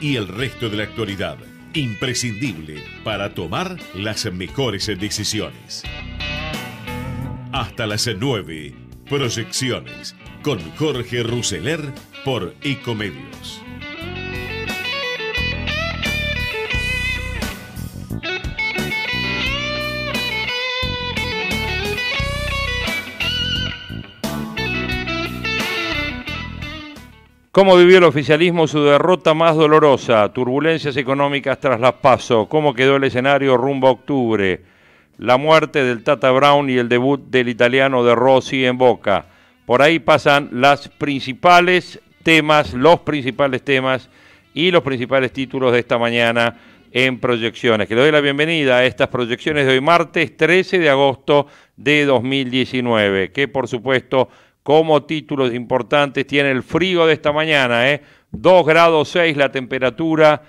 y el resto de la actualidad. Imprescindible para tomar las mejores decisiones. Hasta las 9. Proyecciones con Jorge Ruseler por Ecomedios. ¿Cómo vivió el oficialismo su derrota más dolorosa? Turbulencias económicas tras las paso. ¿Cómo quedó el escenario rumbo a octubre? La muerte del Tata Brown y el debut del italiano de Rossi en Boca. Por ahí pasan las principales temas, los principales temas y los principales títulos de esta mañana en proyecciones. Que le doy la bienvenida a estas proyecciones de hoy martes 13 de agosto de 2019, que por supuesto como títulos importantes tiene el frío de esta mañana, ¿eh? 2 grados 6 la temperatura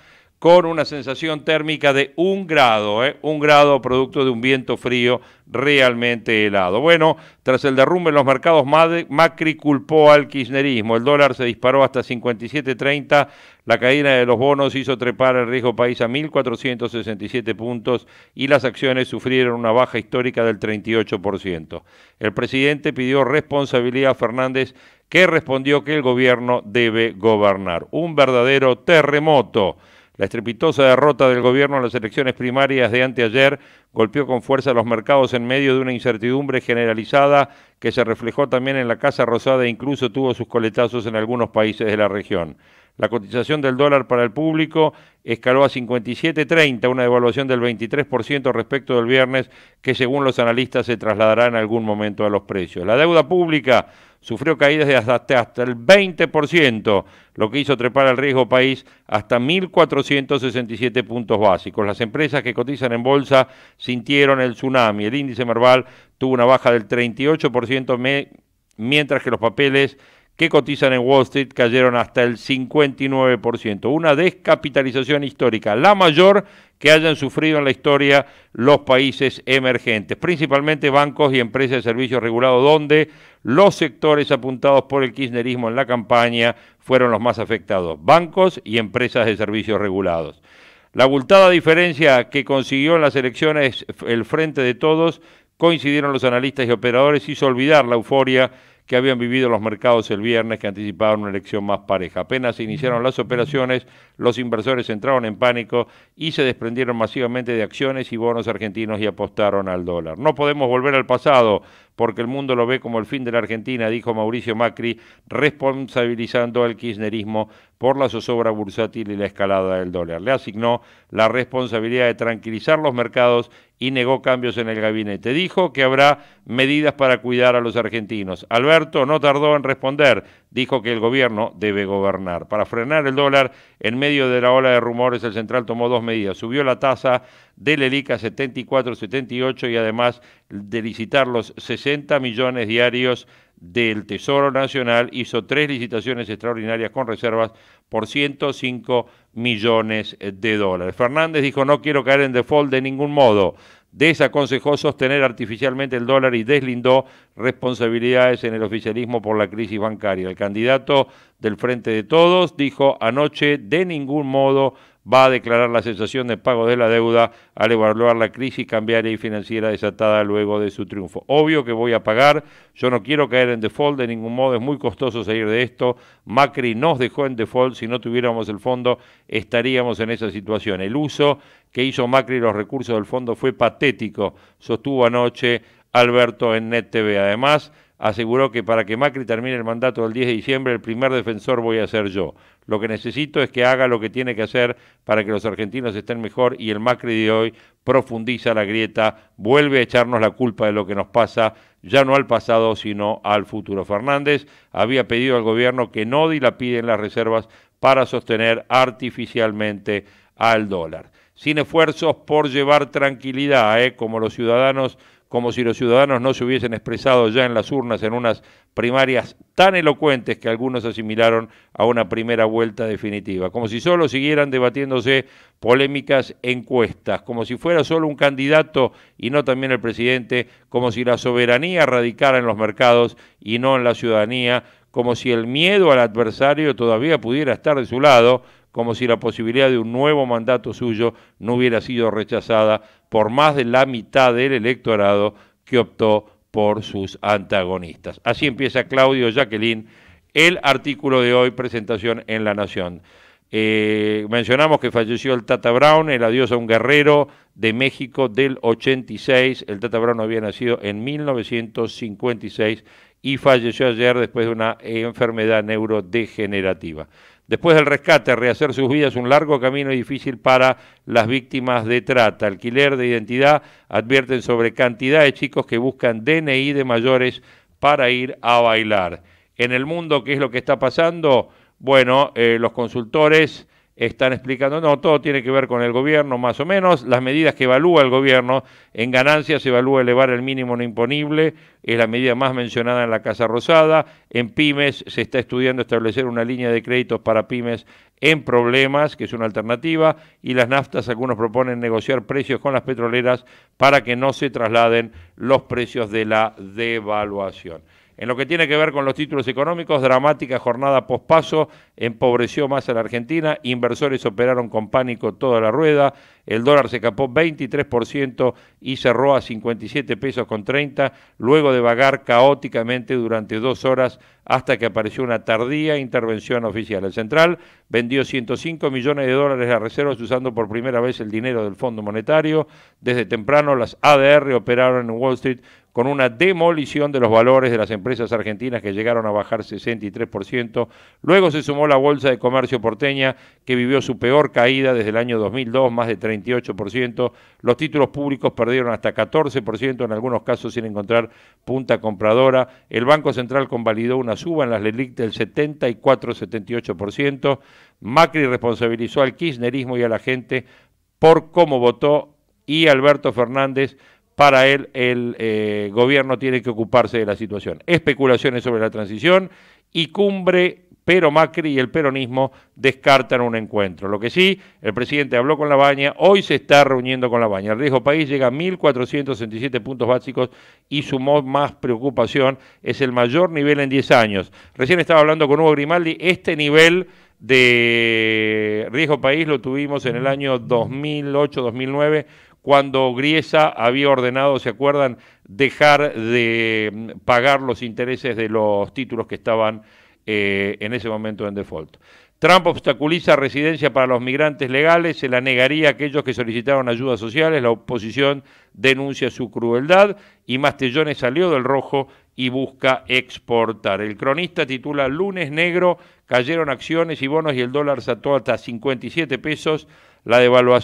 con una sensación térmica de un grado, ¿eh? un grado producto de un viento frío realmente helado. Bueno, tras el derrumbe en los mercados, Macri culpó al kirchnerismo. El dólar se disparó hasta 57.30, la caída de los bonos hizo trepar el riesgo país a 1.467 puntos y las acciones sufrieron una baja histórica del 38%. El presidente pidió responsabilidad a Fernández que respondió que el gobierno debe gobernar. Un verdadero terremoto. La estrepitosa derrota del gobierno en las elecciones primarias de anteayer golpeó con fuerza los mercados en medio de una incertidumbre generalizada que se reflejó también en la Casa Rosada e incluso tuvo sus coletazos en algunos países de la región. La cotización del dólar para el público escaló a 57.30, una devaluación del 23% respecto del viernes, que según los analistas se trasladará en algún momento a los precios. La deuda pública sufrió caídas de hasta, el 20%, lo que hizo trepar al riesgo país hasta 1.467 puntos básicos. Las empresas que cotizan en bolsa sintieron el tsunami. El índice Merval tuvo una baja del 38%, mientras que los papeles que cotizan en Wall Street cayeron hasta el 59%, una descapitalización histórica, la mayor que hayan sufrido en la historia los países emergentes, principalmente bancos y empresas de servicios regulados, donde los sectores apuntados por el kirchnerismo en la campaña fueron los más afectados, bancos y empresas de servicios regulados. La abultada diferencia que consiguió en las elecciones el Frente de Todos coincidieron los analistas y operadores hizo olvidar la euforia que habían vivido los mercados el viernes que anticipaban una elección más pareja. Apenas se iniciaron las operaciones, los inversores entraron en pánico y se desprendieron masivamente de acciones y bonos argentinos y apostaron al dólar. No podemos volver al pasado porque el mundo lo ve como el fin de la Argentina, dijo Mauricio Macri, responsabilizando al kirchnerismo por la zozobra bursátil y la escalada del dólar. Le asignó la responsabilidad de tranquilizar los mercados y negó cambios en el gabinete. Dijo que habrá medidas para cuidar a los argentinos. Alberto no tardó en responder. Dijo que el gobierno debe gobernar. Para frenar el dólar, en medio de la ola de rumores, el central tomó dos medidas. Subió la tasa del ELICA 74-78 y además de licitar los 60 millones diarios del Tesoro Nacional hizo tres licitaciones extraordinarias con reservas por 105 millones de dólares. Fernández dijo, no quiero caer en default de ningún modo. Desaconsejó sostener artificialmente el dólar y deslindó responsabilidades en el oficialismo por la crisis bancaria. El candidato del Frente de Todos dijo anoche, de ningún modo va a declarar la cesación de pago de la deuda al evaluar la crisis cambiaria y financiera desatada luego de su triunfo. Obvio que voy a pagar, yo no quiero caer en default, de ningún modo es muy costoso salir de esto. Macri nos dejó en default, si no tuviéramos el fondo estaríamos en esa situación. El uso que hizo Macri los recursos del fondo fue patético, sostuvo anoche Alberto en Net TV. Además, aseguró que para que Macri termine el mandato del 10 de diciembre, el primer defensor voy a ser yo. Lo que necesito es que haga lo que tiene que hacer para que los argentinos estén mejor y el Macri de hoy profundiza la grieta, vuelve a echarnos la culpa de lo que nos pasa, ya no al pasado, sino al futuro. Fernández había pedido al gobierno que no dilapiden las reservas para sostener artificialmente al dólar. Sin esfuerzos por llevar tranquilidad, ¿eh? como los ciudadanos como si los ciudadanos no se hubiesen expresado ya en las urnas en unas primarias tan elocuentes que algunos asimilaron a una primera vuelta definitiva, como si solo siguieran debatiéndose polémicas encuestas, como si fuera solo un candidato y no también el presidente, como si la soberanía radicara en los mercados y no en la ciudadanía, como si el miedo al adversario todavía pudiera estar de su lado, como si la posibilidad de un nuevo mandato suyo no hubiera sido rechazada por más de la mitad del electorado que optó por sus antagonistas. Así empieza Claudio Jacqueline el artículo de hoy, presentación en La Nación. Eh, mencionamos que falleció el Tata Brown, el adiós a un guerrero de México del 86. El Tata Brown había nacido en 1956 y falleció ayer después de una enfermedad neurodegenerativa. Después del rescate, rehacer sus vidas es un largo camino difícil para las víctimas de trata. Alquiler de identidad advierten sobre cantidad de chicos que buscan DNI de mayores para ir a bailar. En el mundo, ¿qué es lo que está pasando? Bueno, eh, los consultores están explicando, no, todo tiene que ver con el gobierno, más o menos, las medidas que evalúa el gobierno, en ganancias se evalúa elevar el mínimo no imponible, es la medida más mencionada en la Casa Rosada, en pymes se está estudiando establecer una línea de créditos para pymes en problemas, que es una alternativa, y las naftas, algunos proponen negociar precios con las petroleras para que no se trasladen los precios de la devaluación. En lo que tiene que ver con los títulos económicos, dramática jornada pospaso, empobreció más a la Argentina, inversores operaron con pánico toda la rueda, el dólar se capó 23% y cerró a 57 pesos con 30, luego de vagar caóticamente durante dos horas hasta que apareció una tardía intervención oficial. El central vendió 105 millones de dólares a reservas usando por primera vez el dinero del Fondo Monetario. Desde temprano las ADR operaron en Wall Street con una demolición de los valores de las empresas argentinas que llegaron a bajar 63%. Luego se sumó la Bolsa de Comercio porteña, que vivió su peor caída desde el año 2002, más de 38%. Los títulos públicos perdieron hasta 14%, en algunos casos sin encontrar punta compradora. El Banco Central convalidó una suba en las LELIC del 74-78%. Macri responsabilizó al kirchnerismo y a la gente por cómo votó y Alberto Fernández para él el eh, gobierno tiene que ocuparse de la situación. Especulaciones sobre la transición y cumbre, pero Macri y el peronismo descartan un encuentro. Lo que sí, el presidente habló con la baña, hoy se está reuniendo con la baña. El riesgo país llega a 1.467 puntos básicos y sumó más preocupación, es el mayor nivel en 10 años. Recién estaba hablando con Hugo Grimaldi, este nivel de riesgo país lo tuvimos en el año 2008-2009 cuando Griesa había ordenado, ¿se acuerdan?, dejar de mm, pagar los intereses de los títulos que estaban eh, en ese momento en default. Trump obstaculiza residencia para los migrantes legales, se la negaría a aquellos que solicitaron ayudas sociales, la oposición denuncia su crueldad y Mastellones salió del rojo y busca exportar. El cronista titula Lunes Negro, cayeron acciones y bonos y el dólar saltó hasta 57 pesos. La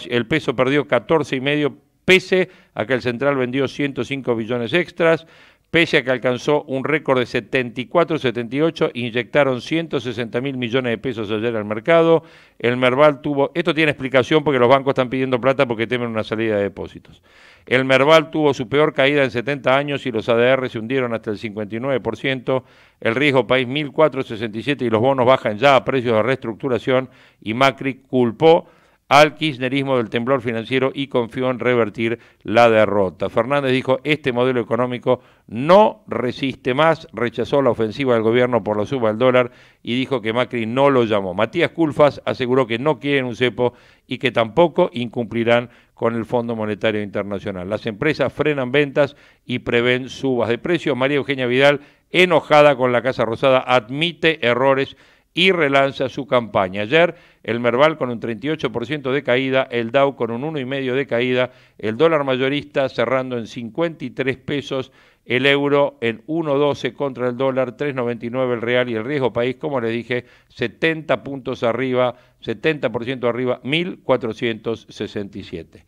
el peso perdió 14,5 pese a que el central vendió 105 billones extras, pese a que alcanzó un récord de 74,78, inyectaron 160 mil millones de pesos ayer al mercado, el Merval tuvo, esto tiene explicación porque los bancos están pidiendo plata porque temen una salida de depósitos, el Merval tuvo su peor caída en 70 años y los ADR se hundieron hasta el 59%, el riesgo país 1.467 y los bonos bajan ya a precios de reestructuración y Macri culpó al kirchnerismo del temblor financiero y confió en revertir la derrota. Fernández dijo, este modelo económico no resiste más, rechazó la ofensiva del gobierno por la suba del dólar y dijo que Macri no lo llamó. Matías Culfas aseguró que no quieren un cepo y que tampoco incumplirán con el Fondo Monetario Internacional. Las empresas frenan ventas y prevén subas de precios. María Eugenia Vidal, enojada con la Casa Rosada, admite errores y relanza su campaña. Ayer el Merval con un 38% de caída, el Dow con un 1,5% de caída, el dólar mayorista cerrando en 53 pesos, el euro en 1,12 contra el dólar, 3,99 el real y el riesgo país, como les dije, 70 puntos arriba, 70% arriba, 1.467.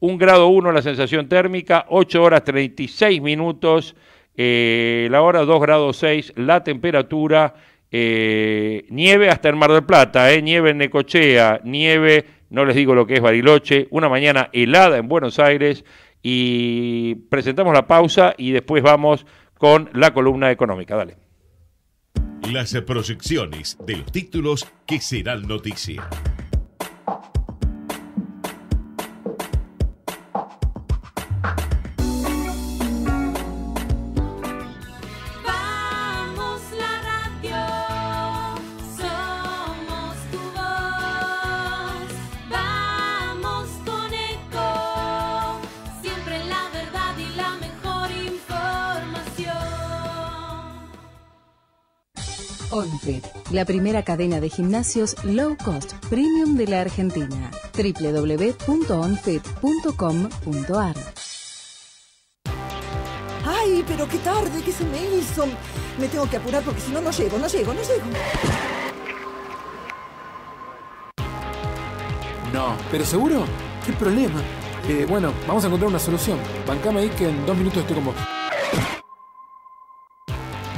Un grado 1 la sensación térmica, 8 horas 36 minutos, eh, la hora 2 grados 6, la temperatura eh, nieve hasta el Mar del Plata, eh, nieve en Necochea, nieve, no les digo lo que es Bariloche, una mañana helada en Buenos Aires y presentamos la pausa y después vamos con la columna económica. Dale. Las proyecciones de los títulos que serán noticia. OnFit, la primera cadena de gimnasios low cost premium de la Argentina. www.onfit.com.ar ¡Ay, pero qué tarde ¿qué se me hizo! Me tengo que apurar porque si no, no llego, no llego, no llego. No, pero seguro, qué problema. Eh, bueno, vamos a encontrar una solución. Bancame ahí que en dos minutos estoy con vos.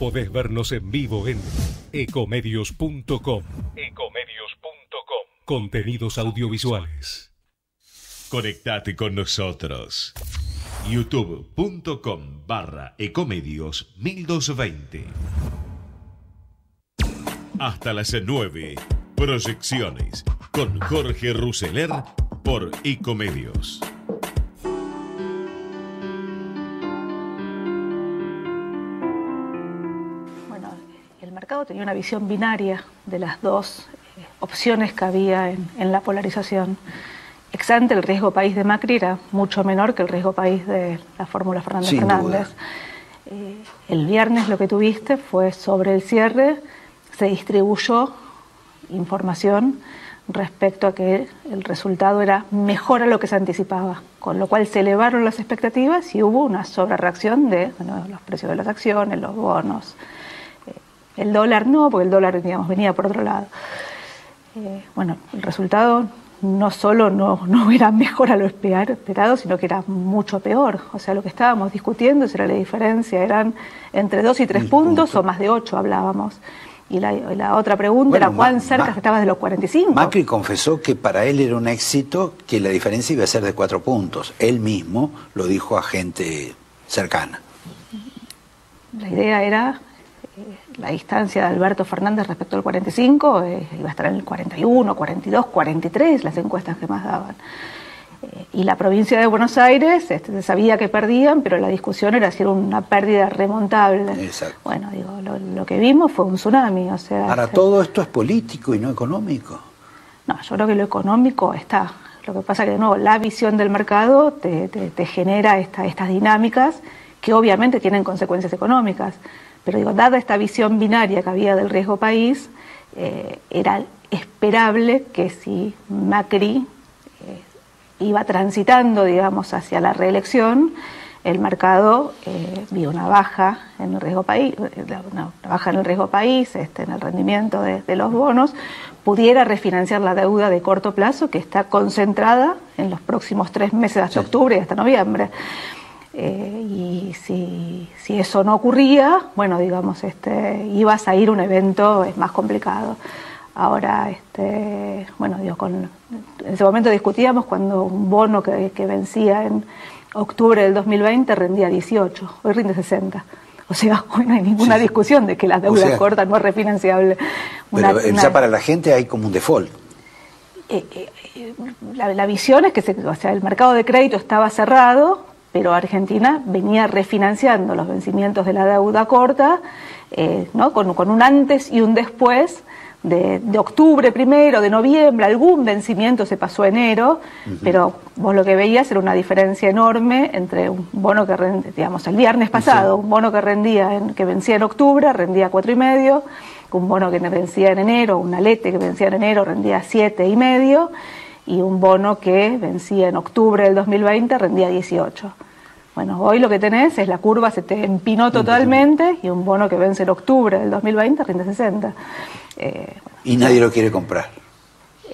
Podés vernos en vivo en ecomedios.com. Ecomedios.com. Contenidos audiovisuales. Conectate con nosotros. youtube.com barra ecomedios 1220. Hasta las 9. Proyecciones con Jorge Ruseler por Ecomedios. tenía una visión binaria de las dos eh, opciones que había en, la polarización. Ex ante, el riesgo país de Macri era mucho menor que el riesgo país de la fórmula Fernández Fernández. Eh, el viernes lo que tuviste fue sobre el cierre, se distribuyó información respecto a que el resultado era mejor a lo que se anticipaba, con lo cual se elevaron las expectativas y hubo una sobrereacción de los precios de las acciones, los bonos, el dólar no, porque el dólar venía por otro lado. Eh, bueno, el resultado no solo no, no era mejor a lo esperado, sino que era mucho peor. O sea, lo que estábamos discutiendo, era la diferencia, eran entre dos y tres puntos o más de ocho, hablábamos. Y la, otra pregunta era cuán cerca estaba estabas de los 45. Macri confesó que para él era un éxito que la diferencia iba a ser de cuatro puntos. Él mismo lo dijo a gente cercana. La idea era la distancia de Alberto Fernández respecto al 45 eh, iba a estar en el 41, 42, 43, las encuestas que más daban. Eh, y la provincia de Buenos Aires este, se sabía que perdían, pero la discusión era si era una pérdida remontable. Bueno, digo, lo, que vimos fue un tsunami. O sea, para todo esto es político y no económico. No, yo creo que lo económico está. Lo que pasa es que, de nuevo, la visión del mercado te, genera estas dinámicas que obviamente tienen consecuencias económicas. Pero digo, dada esta visión binaria que había del riesgo país, eh, era esperable que si Macri eh, iba transitando, digamos, hacia la reelección, el mercado eh, vio una baja en el riesgo país, una baja en el riesgo país, este, en el rendimiento de, los bonos, pudiera refinanciar la deuda de corto plazo que está concentrada en los próximos tres meses hasta octubre y hasta noviembre. Eh, y si, eso no ocurría, bueno, digamos, este, ibas a ir un evento, es más complicado. Ahora, este, bueno, digo, con, en ese momento discutíamos cuando un bono que, vencía en octubre del 2020 rendía 18, hoy rinde 60. O sea, no hay ninguna discusión de que las deudas cortas no es refinanciable. Una, pero eh, ya para la gente hay como un default. Eh, la, visión es que sea, el mercado de crédito estaba cerrado, pero Argentina venía refinanciando los vencimientos de la deuda corta, eh, ¿no? Con, un antes y un después. De, octubre primero, de noviembre, algún vencimiento se pasó a enero, pero vos lo que veías era una diferencia enorme entre un bono que, rendía, digamos, el viernes pasado, un bono que rendía, que vencía en octubre, rendía cuatro y medio, un bono que vencía en enero, un alete que vencía en enero, rendía siete y medio, y un bono que vencía en octubre del 2020 rendía 18. Bueno, hoy lo que tenés es la curva se te empinó totalmente y un bono que vence en octubre del 2020 rinde 60. Eh, y nadie lo quiere comprar.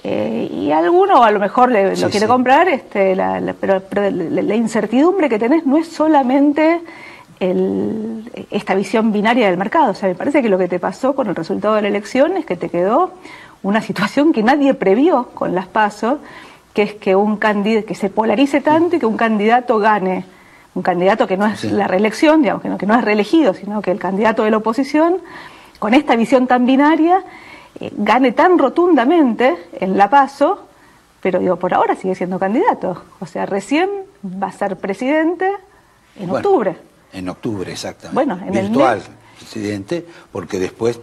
Eh, y alguno a lo mejor lo quiere comprar, este, la, pero, la, incertidumbre que tenés no es solamente el, esta visión binaria del mercado. O sea, me parece que lo que te pasó con el resultado de la elección es que te quedó una situación que nadie previó con las pasos, que es que un candidato que se polarice tanto y que un candidato gane, un candidato que no es la reelección, digamos, que no, que no es reelegido, sino que el candidato de la oposición, con esta visión tan binaria, eh, gane tan rotundamente en la paso, pero digo, por ahora sigue siendo candidato. O sea, recién va a ser presidente en octubre. En octubre, exactamente. Bueno, en Virtual, presidente, porque después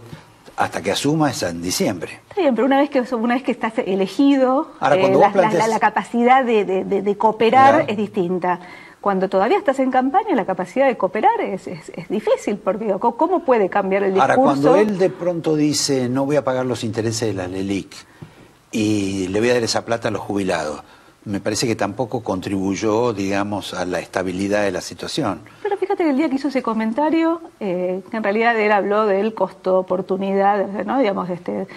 hasta que asuma en diciembre. Está bien, pero una vez que, una vez que estás elegido, eh, la, capacidad de, cooperar es distinta. Cuando todavía estás en campaña, la capacidad de cooperar es, es, es difícil, porque ¿cómo puede cambiar el discurso? Ahora, cuando él de pronto dice, no voy a pagar los intereses de la LELIC y le voy a dar esa plata a los jubilados, me parece que tampoco contribuyó, digamos, a la estabilidad de la situación. Pero fíjate que el día que hizo ese comentario, que eh, en realidad él habló del costo oportunidad, ¿no? Digamos, este,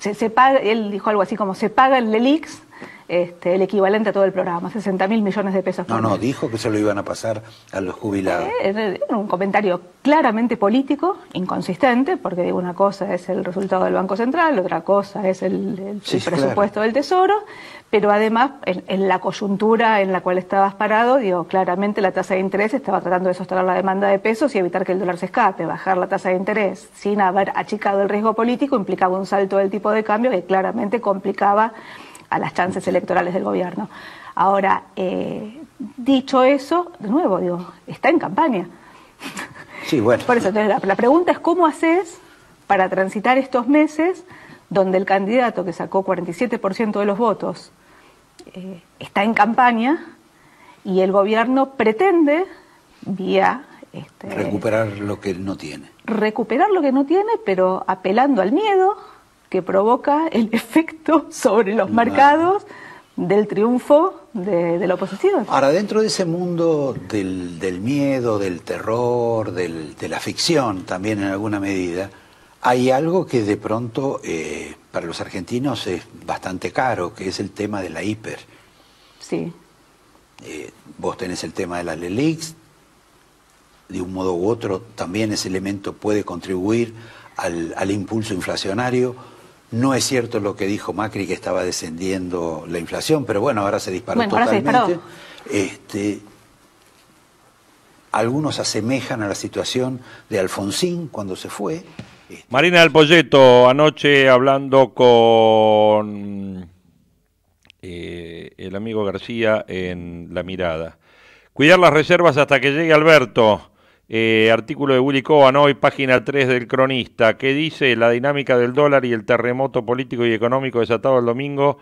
se, paga, él dijo algo así como se paga el delix este, el equivalente a todo el programa, 60 mil millones de pesos. No, no, dijo que se lo iban a pasar a los jubilados. Eh, es un comentario claramente político, inconsistente, porque una cosa es el resultado del Banco Central, otra cosa es el, presupuesto del Tesoro, pero además en, la coyuntura en la cual estabas parado, digo, claramente la tasa de interés estaba tratando de sostener la demanda de pesos y evitar que el dólar se escape, bajar la tasa de interés sin haber achicado el riesgo político implicaba un salto del tipo de cambio que claramente complicaba a las chances electorales del gobierno. Ahora, eh, dicho eso, de nuevo, digo, está en campaña. Sí, bueno. Por eso, entonces, la, pregunta es cómo haces para transitar estos meses donde el candidato que sacó 47% de los votos eh, está en campaña y el gobierno pretende, vía... Este, recuperar lo que no tiene. Recuperar lo que no tiene, pero apelando al miedo, que provoca el efecto sobre los mercados del triunfo de, la oposición. Ahora, dentro de ese mundo del, miedo, del terror, de la ficción también en alguna medida, hay algo que de pronto eh, para los argentinos es bastante caro, que es el tema de la hiper. Sí. Eh, vos tenés el tema de la Lelix, de un modo u otro también ese elemento puede contribuir al, al impulso inflacionario no es cierto lo que dijo Macri que estaba descendiendo la inflación, pero bueno, ahora se disparó totalmente. Este, algunos asemejan a la situación de Alfonsín cuando se fue. Este, Marina del Polleto, anoche hablando con eh, el amigo García en La Mirada. Cuidar las reservas hasta que llegue Alberto. Eh, artículo de Willy Coban hoy, página 3 del cronista, que dice la dinámica del dólar y el terremoto político y económico desatado el domingo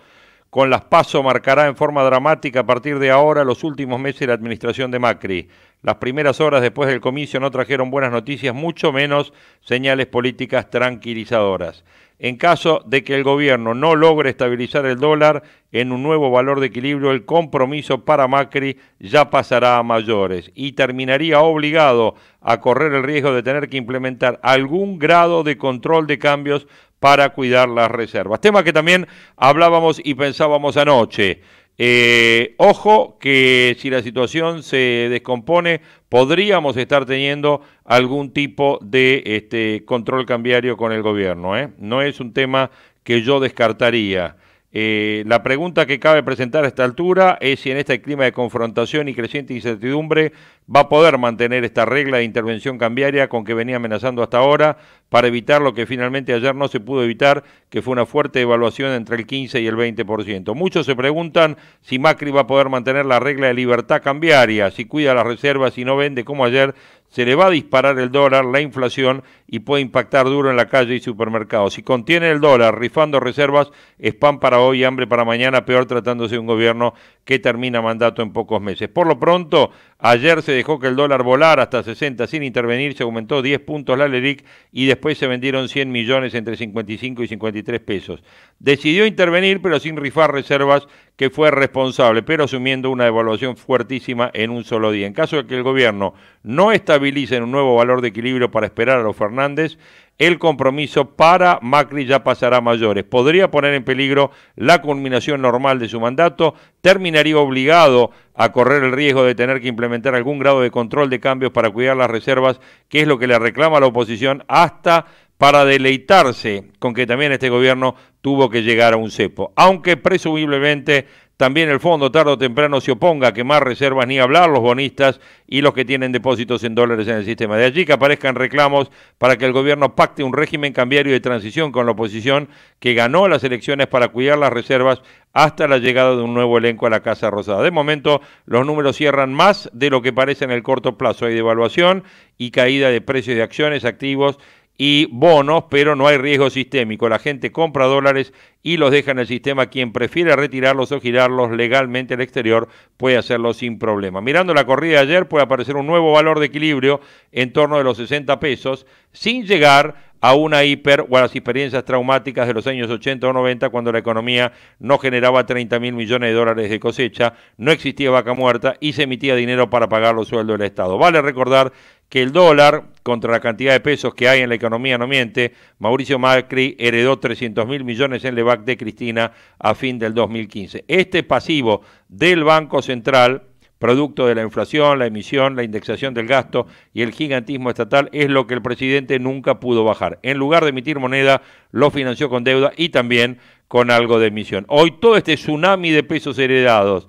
con las PASO marcará en forma dramática a partir de ahora los últimos meses de la administración de Macri. Las primeras horas después del comicio no trajeron buenas noticias, mucho menos señales políticas tranquilizadoras. En caso de que el gobierno no logre estabilizar el dólar en un nuevo valor de equilibrio, el compromiso para Macri ya pasará a mayores y terminaría obligado a correr el riesgo de tener que implementar algún grado de control de cambios para cuidar las reservas. Tema que también hablábamos y pensábamos anoche. Eh, ojo que si la situación se descompone podríamos estar teniendo algún tipo de este, control cambiario con el gobierno. ¿eh? No es un tema que yo descartaría. Eh, la pregunta que cabe presentar a esta altura es si en este clima de confrontación y creciente incertidumbre va a poder mantener esta regla de intervención cambiaria con que venía amenazando hasta ahora para evitar lo que finalmente ayer no se pudo evitar, que fue una fuerte devaluación entre el 15 y el 20%. Muchos se preguntan si Macri va a poder mantener la regla de libertad cambiaria, si cuida las reservas, y no vende como ayer, se le va a disparar el dólar, la inflación y puede impactar duro en la calle y supermercados. Si contiene el dólar rifando reservas, es pan para hoy, y hambre para mañana, peor tratándose de un gobierno que termina mandato en pocos meses. Por lo pronto, ayer se dejó que el dólar volara hasta 60 sin intervenir, se aumentó 10 puntos la LERIC y después se vendieron 100 millones entre 55 y 53 pesos decidió intervenir pero sin rifar reservas que fue responsable, pero asumiendo una devaluación fuertísima en un solo día. En caso de que el gobierno no estabilice un nuevo valor de equilibrio para esperar a los Fernández, el compromiso para Macri ya pasará a mayores. Podría poner en peligro la culminación normal de su mandato, terminaría obligado a correr el riesgo de tener que implementar algún grado de control de cambios para cuidar las reservas, que es lo que le reclama la oposición hasta para deleitarse con que también este gobierno tuvo que llegar a un cepo. Aunque presumiblemente también el fondo tarde o temprano se oponga a quemar reservas ni hablar los bonistas y los que tienen depósitos en dólares en el sistema. De allí que aparezcan reclamos para que el gobierno pacte un régimen cambiario de transición con la oposición que ganó las elecciones para cuidar las reservas hasta la llegada de un nuevo elenco a la Casa Rosada. De momento, los números cierran más de lo que parece en el corto plazo. Hay devaluación y caída de precios de acciones, activos y bonos, pero no hay riesgo sistémico. La gente compra dólares y los deja en el sistema. Quien prefiere retirarlos o girarlos legalmente al exterior puede hacerlo sin problema. Mirando la corrida de ayer puede aparecer un nuevo valor de equilibrio en torno de los 60 pesos sin llegar a una hiper o a las experiencias traumáticas de los años 80 o 90 cuando la economía no generaba 30 mil millones de dólares de cosecha, no existía vaca muerta y se emitía dinero para pagar los sueldos del Estado. Vale recordar que el dólar contra la cantidad de pesos que hay en la economía no miente. Mauricio Macri heredó 300 mil millones en Levac de Cristina a fin del 2015. Este pasivo del Banco Central producto de la inflación, la emisión, la indexación del gasto y el gigantismo estatal, es lo que el presidente nunca pudo bajar. En lugar de emitir moneda, lo financió con deuda y también con algo de emisión. Hoy todo este tsunami de pesos heredados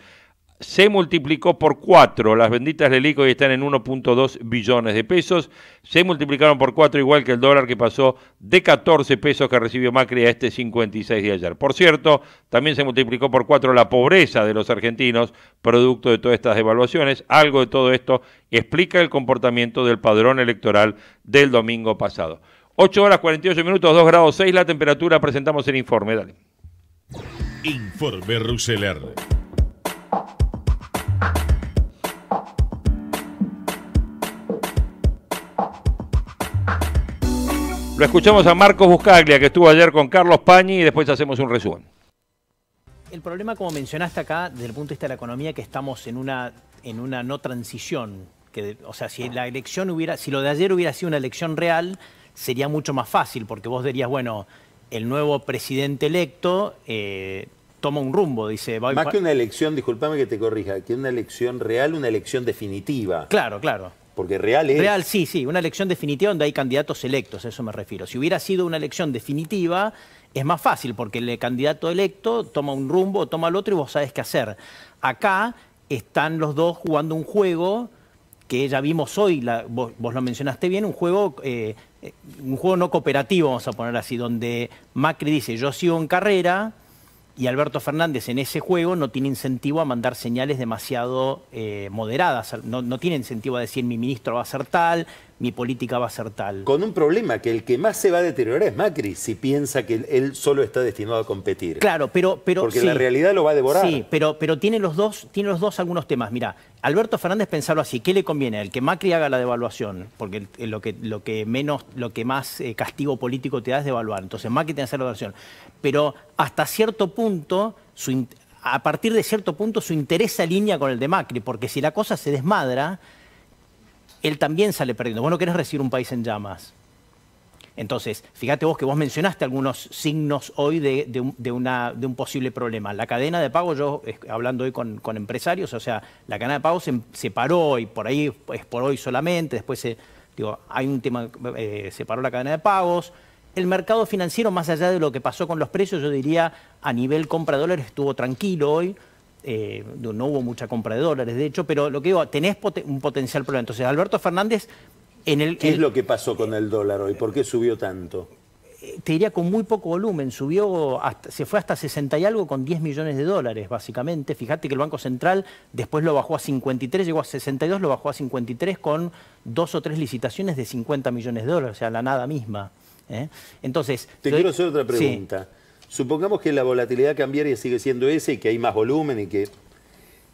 se multiplicó por cuatro Las benditas Lelico y están en 1.2 billones de pesos. Se multiplicaron por cuatro igual que el dólar que pasó de 14 pesos que recibió Macri a este 56 de ayer. Por cierto, también se multiplicó por cuatro la pobreza de los argentinos producto de todas estas devaluaciones. Algo de todo esto explica el comportamiento del padrón electoral del domingo pasado. 8 horas 48 minutos, 2 grados 6 la temperatura. Presentamos el informe. Dale. Informe Ruseler. escuchamos a Marcos Buscaglia, que estuvo ayer con Carlos Pañi, y después hacemos un resumen. El problema, como mencionaste acá, desde el punto de vista de la economía, que estamos en una, en una no transición. o sea, si la elección hubiera, si lo de ayer hubiera sido una elección real, sería mucho más fácil, porque vos dirías, bueno, el nuevo presidente electo eh, toma un rumbo, dice. Más que una elección, disculpame que te corrija, que una elección real, una elección definitiva. Claro, claro. Porque real es... Real, sí, sí, una elección definitiva donde hay candidatos electos, a eso me refiero. Si hubiera sido una elección definitiva, es más fácil, porque el candidato electo toma un rumbo, toma el otro y vos sabes qué hacer. Acá están los dos jugando un juego que ya vimos hoy, vos, vos, lo mencionaste bien, un juego, eh, un juego no cooperativo, vamos a poner así, donde Macri dice, yo sigo en carrera, y Alberto Fernández en ese juego no tiene incentivo a mandar señales demasiado eh, moderadas, no, tiene incentivo a decir mi ministro va a ser tal, mi política va a ser tal. Con un problema, que el que más se va a deteriorar es Macri, si piensa que él solo está destinado a competir. Claro, pero... pero Porque la realidad lo va a devorar. Sí, pero, pero tiene, los dos, tiene los dos algunos temas. Mira, Alberto Fernández pensarlo así, ¿qué le conviene? El que Macri haga la devaluación, porque lo que, lo que menos, lo que más eh, castigo político te da es devaluar. Entonces Macri tiene que hacer la devaluación. Pero hasta cierto punto, a partir de cierto punto, su interés se alinea con el de Macri, porque si la cosa se desmadra, él también sale perdiendo. Vos no querés recibir un país en llamas. Entonces, fíjate vos que vos mencionaste algunos signos hoy de, un, una, posible problema. La cadena de pagos, yo hablando hoy con, empresarios, o sea, la cadena de pagos se, paró y por ahí es por hoy solamente, después se, digo, hay un tema, eh, se paró la cadena de pagos. El mercado financiero, más allá de lo que pasó con los precios, yo diría, a nivel compra dólares estuvo tranquilo hoy. Eh, no hubo mucha compra de dólares, de hecho, pero lo que digo, tenés un potencial problema. Entonces, Alberto Fernández en el... ¿Qué es lo que pasó con el dólar hoy? ¿Por qué subió tanto? Eh, te diría con muy poco volumen, subió, se fue hasta 60 y algo con 10 millones de dólares, básicamente. Fíjate que el Banco Central después lo bajó a 53, llegó a 62, lo bajó a 53 con dos o tres licitaciones de 50 millones de dólares, o sea, la nada misma. ¿eh? Entonces. Te quiero hacer otra pregunta. Supongamos que la volatilidad cambiaria sigue siendo esa y que hay más volumen y que...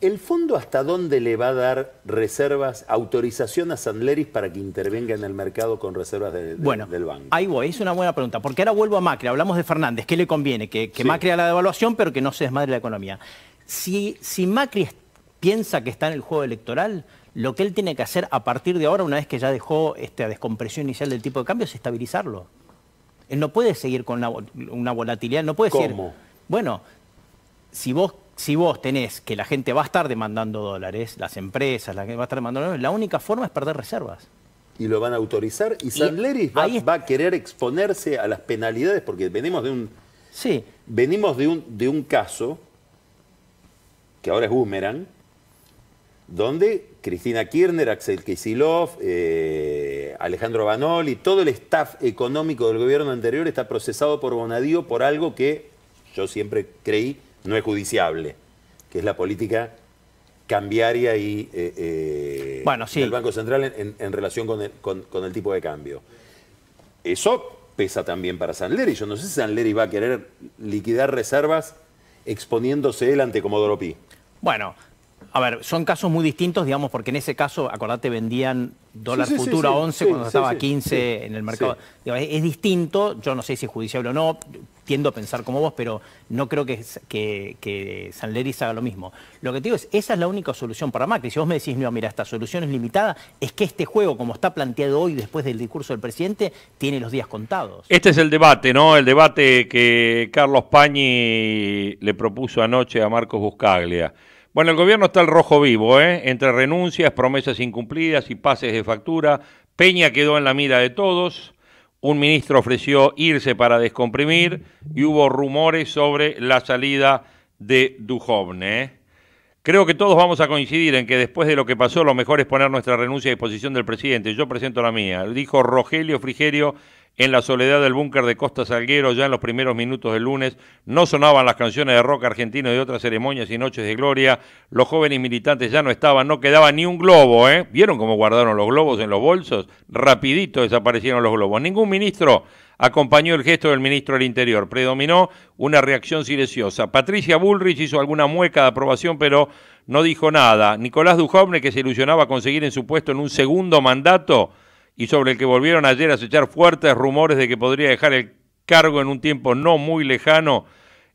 ¿El fondo hasta dónde le va a dar reservas, autorización a Sandleris para que intervenga en el mercado con reservas del banco? Ahí voy, es una buena pregunta, porque ahora vuelvo a Macri, hablamos de Fernández, ¿qué le conviene? Que, Macri haga la devaluación, pero que no se desmadre la economía. Si, si Macri piensa que está en el juego electoral, lo que él tiene que hacer a partir de ahora, una vez que ya dejó esta descompresión inicial del tipo de cambio, es estabilizarlo. Él eh, no puede seguir con una, volatilidad, no puede seguir. Bueno, si vos, si vos tenés que la gente va a estar demandando dólares, las empresas, la gente va a estar demandando dólares, la única forma es perder reservas y lo van a autorizar. Y Sandleris va, va, a querer exponerse a las penalidades porque venimos de un. Sí. Venimos de un, de un caso, que ahora es Boomerang, donde Cristina Kirchner, Axel Kicillof, eh, Alejandro Banoli, todo el staff económico del gobierno anterior está procesado por Bonadío por algo que yo siempre creí no es judiciable, que es la política cambiaria y eh, eh, del Banco Central en, relación con el, tipo de cambio. Eso pesa también para Sanleri. Yo no sé si Sanleri va a querer liquidar reservas exponiéndose él ante Comodoro Pi. Bueno, a ver, son casos muy distintos, digamos, porque en ese caso, acordate, vendían dólar futuro a 11 cuando estaba a 15 en el mercado. es, distinto, yo no sé si es judicial o no, tiendo a pensar como vos, pero no creo que, que, San Leris haga lo mismo. Lo que te digo es, esa es la única solución para Macri. Si vos me decís, no, mira, esta solución es limitada, es que este juego, como está planteado hoy después del discurso del presidente, tiene los días contados. Este es el debate, ¿no? El debate que Carlos Pañi le propuso anoche a Marcos Buscaglia. Bueno, el gobierno está al rojo vivo, ¿eh? entre renuncias, promesas incumplidas y pases de factura. Peña quedó en la mira de todos. Un ministro ofreció irse para descomprimir y hubo rumores sobre la salida de Duhovne. ¿eh? Creo que todos vamos a coincidir en que después de lo que pasó, lo mejor es poner nuestra renuncia a disposición del presidente. Yo presento la mía, dijo Rogelio Frigerio en la soledad del búnker de Costa Salguero, ya en los primeros minutos del lunes, no sonaban las canciones de rock argentino de otras ceremonias y noches de gloria, los jóvenes militantes ya no estaban, no quedaba ni un globo, ¿eh? ¿Vieron cómo guardaron los globos en los bolsos? Rapidito desaparecieron los globos. Ningún ministro acompañó el gesto del ministro del Interior, predominó una reacción silenciosa. Patricia Bullrich hizo alguna mueca de aprobación, pero no dijo nada. Nicolás Dujovne, que se ilusionaba conseguir en su puesto en un segundo mandato, y sobre el que volvieron ayer a acechar fuertes rumores de que podría dejar el cargo en un tiempo no muy lejano,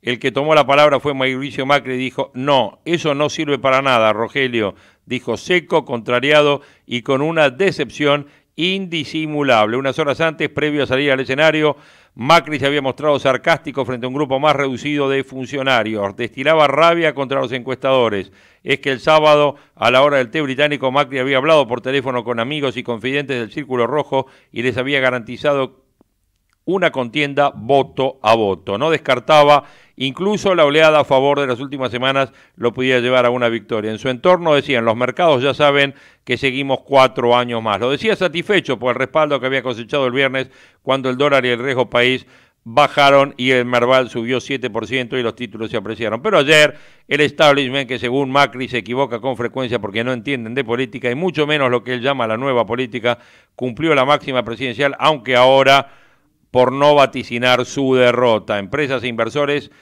el que tomó la palabra fue Mauricio Macri y dijo, no, eso no sirve para nada, Rogelio, dijo seco, contrariado y con una decepción indisimulable. Unas horas antes, previo a salir al escenario, Macri se había mostrado sarcástico frente a un grupo más reducido de funcionarios, destilaba rabia contra los encuestadores. Es que el sábado, a la hora del té británico, Macri había hablado por teléfono con amigos y confidentes del Círculo Rojo y les había garantizado una contienda voto a voto. No descartaba Incluso la oleada a favor de las últimas semanas lo pudiera llevar a una victoria. En su entorno decían, los mercados ya saben que seguimos cuatro años más. Lo decía satisfecho por el respaldo que había cosechado el viernes cuando el dólar y el riesgo país bajaron y el Merval subió 7% y los títulos se apreciaron. Pero ayer el establishment, que según Macri se equivoca con frecuencia porque no entienden de política y mucho menos lo que él llama la nueva política, cumplió la máxima presidencial, aunque ahora por no vaticinar su derrota. Empresas e inversores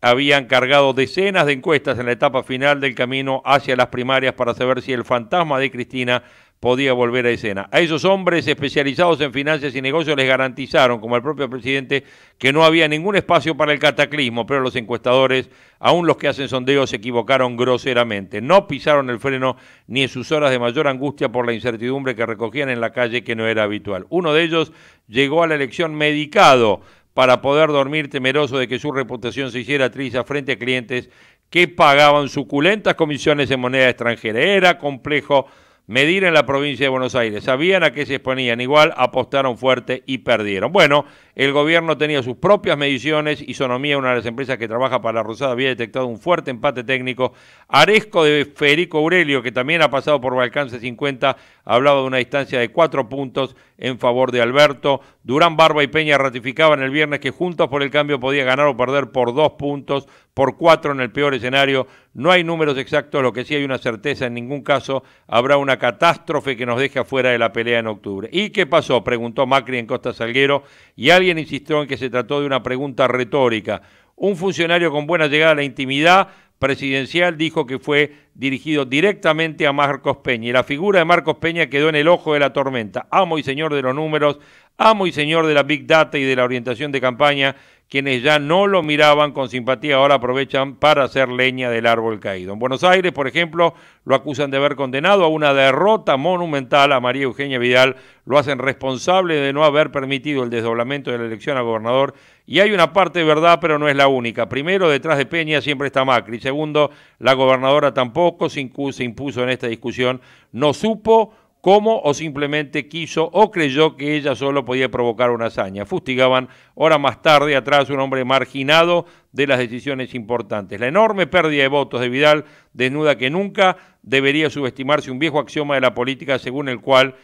habían cargado decenas de encuestas en la etapa final del camino hacia las primarias para saber si el fantasma de Cristina podía volver a escena. A esos hombres especializados en finanzas y negocios les garantizaron, como el propio presidente, que no había ningún espacio para el cataclismo, pero los encuestadores, aún los que hacen sondeos, se equivocaron groseramente. No pisaron el freno ni en sus horas de mayor angustia por la incertidumbre que recogían en la calle que no era habitual. Uno de ellos llegó a la elección medicado para poder dormir temeroso de que su reputación se hiciera triza frente a clientes que pagaban suculentas comisiones en moneda extranjera. Era complejo medir en la provincia de Buenos Aires. Sabían a qué se exponían, igual apostaron fuerte y perdieron. Bueno, el gobierno tenía sus propias mediciones. Isonomía, una de las empresas que trabaja para la Rosada, había detectado un fuerte empate técnico. Aresco de Federico Aurelio, que también ha pasado por alcance 50, hablaba de una distancia de cuatro puntos en favor de Alberto. Durán Barba y Peña ratificaban el viernes que Juntos por el Cambio podía ganar o perder por dos puntos, por cuatro en el peor escenario. No hay números exactos, lo que sí hay una certeza, en ningún caso habrá una catástrofe que nos deje afuera de la pelea en octubre. ¿Y qué pasó? Preguntó Macri en Costa Salguero y insistió en que se trató de una pregunta retórica. Un funcionario con buena llegada a la intimidad presidencial dijo que fue dirigido directamente a Marcos Peña y la figura de Marcos Peña quedó en el ojo de la tormenta. Amo y señor de los números, amo y señor de la Big Data y de la orientación de campaña quienes ya no lo miraban con simpatía ahora aprovechan para hacer leña del árbol caído. En Buenos Aires, por ejemplo, lo acusan de haber condenado a una derrota monumental a María Eugenia Vidal, lo hacen responsable de no haber permitido el desdoblamiento de la elección a gobernador y hay una parte de verdad, pero no es la única. Primero, detrás de Peña siempre está Macri. Segundo, la gobernadora tampoco se impuso en esta discusión, no supo cómo o simplemente quiso o creyó que ella solo podía provocar una hazaña. Fustigaban horas más tarde atrás un hombre marginado de las decisiones importantes. La enorme pérdida de votos de Vidal desnuda que nunca debería subestimarse un viejo axioma de la política según el cual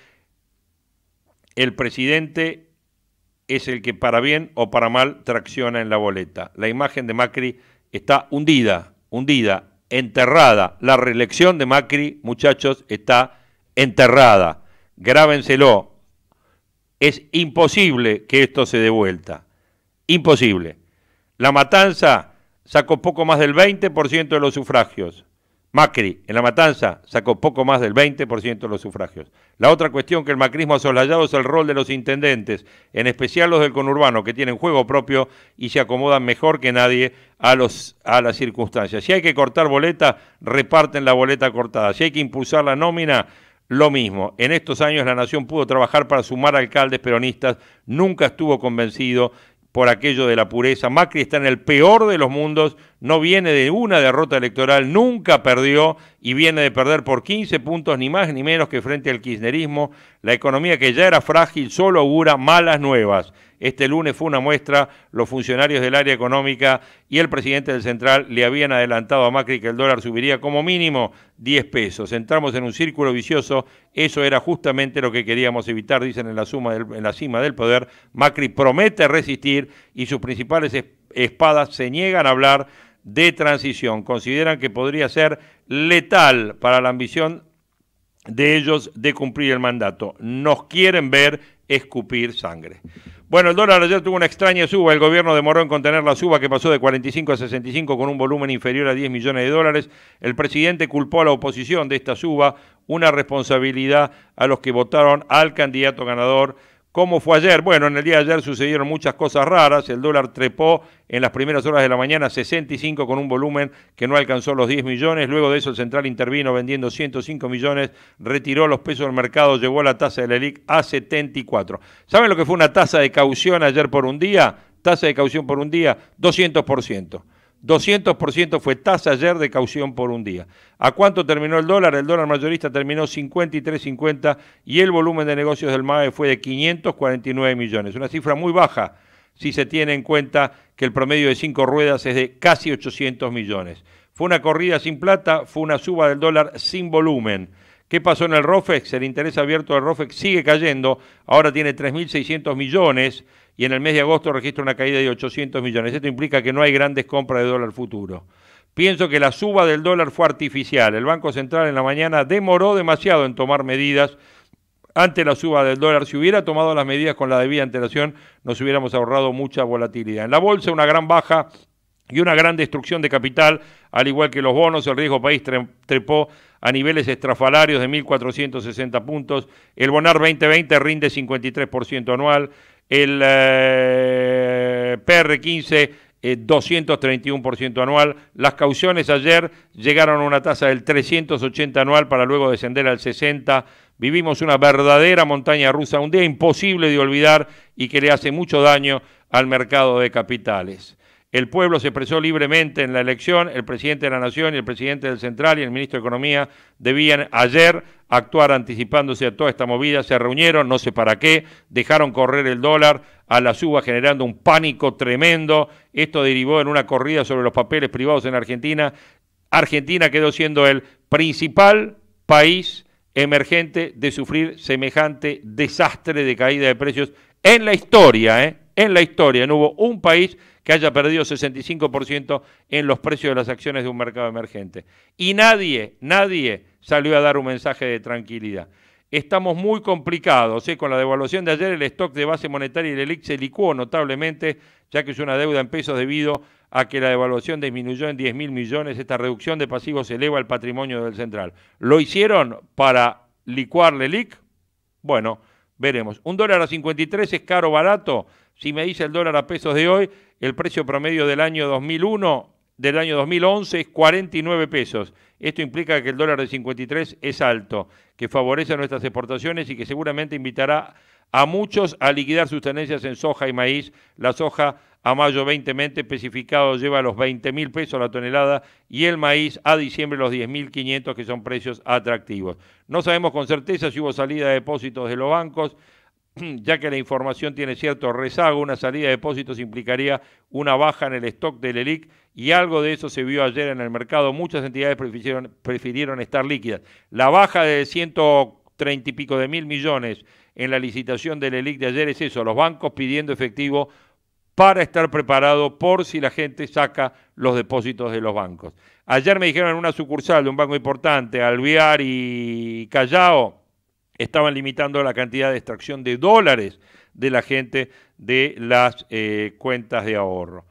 el presidente es el que para bien o para mal tracciona en la boleta. La imagen de Macri está hundida, hundida, enterrada. La reelección de Macri, muchachos, está enterrada. Grábenselo. Es imposible que esto se dé vuelta. Imposible. La matanza sacó poco más del 20% de los sufragios. Macri, en la matanza, sacó poco más del 20% de los sufragios. La otra cuestión que el macrismo ha soslayado es el rol de los intendentes, en especial los del conurbano, que tienen juego propio y se acomodan mejor que nadie a, los, a las circunstancias. Si hay que cortar boleta, reparten la boleta cortada. Si hay que impulsar la nómina, lo mismo, en estos años la Nación pudo trabajar para sumar alcaldes peronistas, nunca estuvo convencido por aquello de la pureza. Macri está en el peor de los mundos, no viene de una derrota electoral, nunca perdió y viene de perder por 15 puntos, ni más ni menos que frente al kirchnerismo. La economía que ya era frágil solo augura malas nuevas. Este lunes fue una muestra, los funcionarios del área económica y el presidente del Central le habían adelantado a Macri que el dólar subiría como mínimo 10 pesos. Entramos en un círculo vicioso, eso era justamente lo que queríamos evitar, dicen en la, suma en la cima del poder. Macri promete resistir y sus principales espadas se niegan a hablar de transición. Consideran que podría ser letal para la ambición de ellos de cumplir el mandato. Nos quieren ver escupir sangre. Bueno, el dólar ayer tuvo una extraña suba. El gobierno demoró en contener la suba que pasó de 45 a 65 con un volumen inferior a 10 millones de dólares. El presidente culpó a la oposición de esta suba, una responsabilidad a los que votaron al candidato ganador ¿Cómo fue ayer? Bueno, en el día de ayer sucedieron muchas cosas raras. El dólar trepó en las primeras horas de la mañana 65 con un volumen que no alcanzó los 10 millones. Luego de eso el central intervino vendiendo 105 millones, retiró los pesos del mercado, llevó la tasa de la LIC a 74. ¿Saben lo que fue una tasa de caución ayer por un día? Tasa de caución por un día, 200%. 200% fue tasa ayer de caución por un día. ¿A cuánto terminó el dólar? El dólar mayorista terminó 53.50 y el volumen de negocios del MAE fue de 549 millones. Una cifra muy baja si se tiene en cuenta que el promedio de cinco ruedas es de casi 800 millones. Fue una corrida sin plata, fue una suba del dólar sin volumen. ¿Qué pasó en el ROFEX? El interés abierto del ROFEX sigue cayendo, ahora tiene 3.600 millones y en el mes de agosto registra una caída de 800 millones. Esto implica que no hay grandes compras de dólar futuro. Pienso que la suba del dólar fue artificial. El Banco Central en la mañana demoró demasiado en tomar medidas ante la suba del dólar. Si hubiera tomado las medidas con la debida antelación, nos hubiéramos ahorrado mucha volatilidad. En la bolsa una gran baja y una gran destrucción de capital, al igual que los bonos, el riesgo país trepó a niveles estrafalarios de 1.460 puntos, el Bonar 2020 rinde 53% anual, el eh, PR15 eh, por 231% anual. Las cauciones ayer llegaron a una tasa del 380 anual para luego descender al 60. Vivimos una verdadera montaña rusa, un día imposible de olvidar y que le hace mucho daño al mercado de capitales. El pueblo se expresó libremente en la elección, el presidente de la Nación y el presidente del Central y el ministro de Economía debían ayer actuar anticipándose a toda esta movida, se reunieron, no sé para qué, dejaron correr el dólar a la suba generando un pánico tremendo, esto derivó en una corrida sobre los papeles privados en Argentina, Argentina quedó siendo el principal país emergente de sufrir semejante desastre de caída de precios en la historia, ¿eh? en la historia. No hubo un país que haya perdido 65% en los precios de las acciones de un mercado emergente. Y nadie, nadie salió a dar un mensaje de tranquilidad. Estamos muy complicados. ¿eh? Con la devaluación de ayer, el stock de base monetaria y el ELIC se licuó notablemente, ya que es una deuda en pesos debido a que la devaluación disminuyó en 10 mil millones. Esta reducción de pasivos eleva el patrimonio del central. ¿Lo hicieron para licuar el ELIC? Bueno, veremos. ¿Un dólar a 53 es caro o barato? Si me dice el dólar a pesos de hoy, el precio promedio del año 2001, del año 2011 es 49 pesos. Esto implica que el dólar de 53 es alto, que favorece nuestras exportaciones y que seguramente invitará a muchos a liquidar sus tenencias en soja y maíz. La soja a mayo 2020 especificado lleva los 20 mil pesos la tonelada y el maíz a diciembre los 10.500 que son precios atractivos. No sabemos con certeza si hubo salida de depósitos de los bancos ya que la información tiene cierto rezago, una salida de depósitos implicaría una baja en el stock del ELIC y algo de eso se vio ayer en el mercado. Muchas entidades prefirieron, estar líquidas. La baja de 130 y pico de mil millones en la licitación del ELIC de ayer es eso, los bancos pidiendo efectivo para estar preparado por si la gente saca los depósitos de los bancos. Ayer me dijeron en una sucursal de un banco importante, Alviar y Callao, estaban limitando la cantidad de extracción de dólares de la gente de las eh, cuentas de ahorro.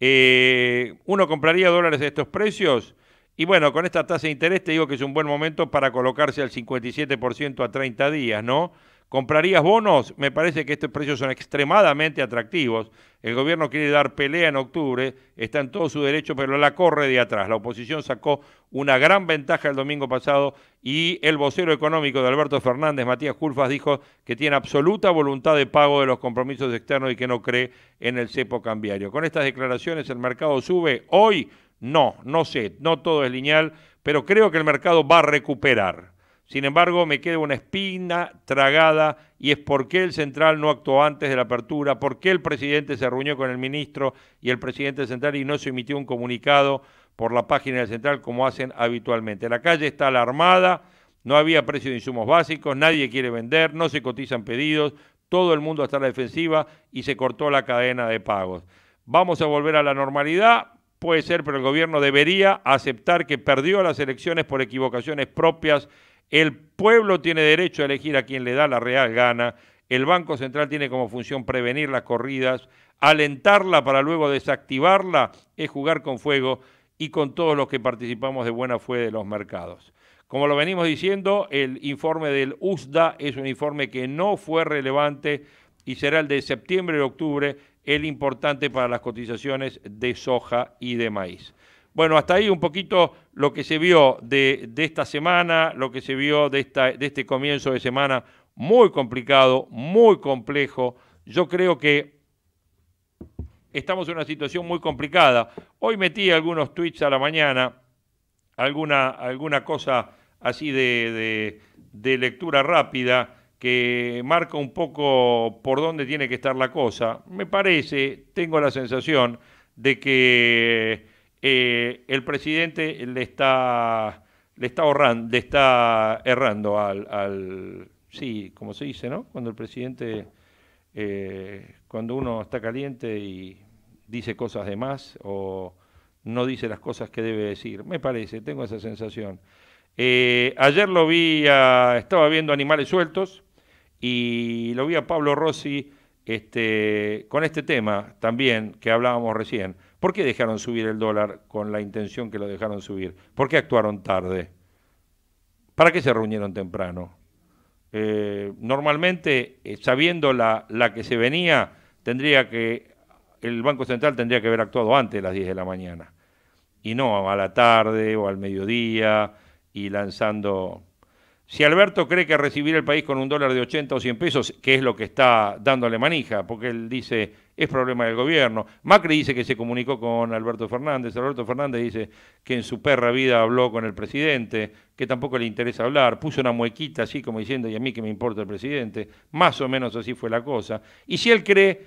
Eh, ¿Uno compraría dólares a estos precios? Y bueno, con esta tasa de interés te digo que es un buen momento para colocarse al 57% a 30 días, ¿no? ¿Comprarías bonos? Me parece que estos precios son extremadamente atractivos. El gobierno quiere dar pelea en octubre, está en todo su derecho, pero la corre de atrás. La oposición sacó una gran ventaja el domingo pasado y el vocero económico de Alberto Fernández, Matías Culfas, dijo que tiene absoluta voluntad de pago de los compromisos externos y que no cree en el cepo cambiario. Con estas declaraciones, ¿el mercado sube? Hoy no, no sé, no todo es lineal, pero creo que el mercado va a recuperar. Sin embargo, me queda una espina tragada y es por qué el central no actuó antes de la apertura, por qué el presidente se reunió con el ministro y el presidente central y no se emitió un comunicado por la página del central como hacen habitualmente. La calle está alarmada, no había precio de insumos básicos, nadie quiere vender, no se cotizan pedidos, todo el mundo está a la defensiva y se cortó la cadena de pagos. Vamos a volver a la normalidad, puede ser, pero el gobierno debería aceptar que perdió las elecciones por equivocaciones propias el pueblo tiene derecho a elegir a quien le da la real gana. El Banco Central tiene como función prevenir las corridas, alentarla para luego desactivarla, es jugar con fuego y con todos los que participamos de buena fe de los mercados. Como lo venimos diciendo, el informe del USDA es un informe que no fue relevante y será el de septiembre y octubre el importante para las cotizaciones de soja y de maíz. Bueno, hasta ahí un poquito lo que se vio de, esta semana, lo que se vio de, este comienzo de semana muy complicado, muy complejo. Yo creo que estamos en una situación muy complicada. Hoy metí algunos tweets a la mañana, alguna, alguna cosa así de, de, de lectura rápida que marca un poco por dónde tiene que estar la cosa. Me parece, tengo la sensación de que eh, el presidente le está, le está, ahorrando, le está errando al, Sí, como se dice, ¿no? Cuando el presidente, eh, cuando uno está caliente y dice cosas de más o no dice las cosas que debe decir, me parece, tengo esa sensación. Eh, ayer lo vi, estaba viendo Animales Sueltos y lo vi a Pablo Rossi este, con este tema también que hablábamos recién. ¿Por qué dejaron subir el dólar con la intención que lo dejaron subir? ¿Por qué actuaron tarde? ¿Para qué se reunieron temprano? Eh, normalmente, eh, sabiendo la, la, que se venía, tendría que, el Banco Central tendría que haber actuado antes de las 10 de la mañana, y no a la tarde o al mediodía, y lanzando si Alberto cree que recibir el país con un dólar de 80 o 100 pesos, que es lo que está dándole manija, porque él dice es problema del gobierno. Macri dice que se comunicó con Alberto Fernández. Alberto Fernández dice que en su perra vida habló con el presidente, que tampoco le interesa hablar. Puso una muequita así como diciendo, y a mí que me importa el presidente. Más o menos así fue la cosa. Y si él cree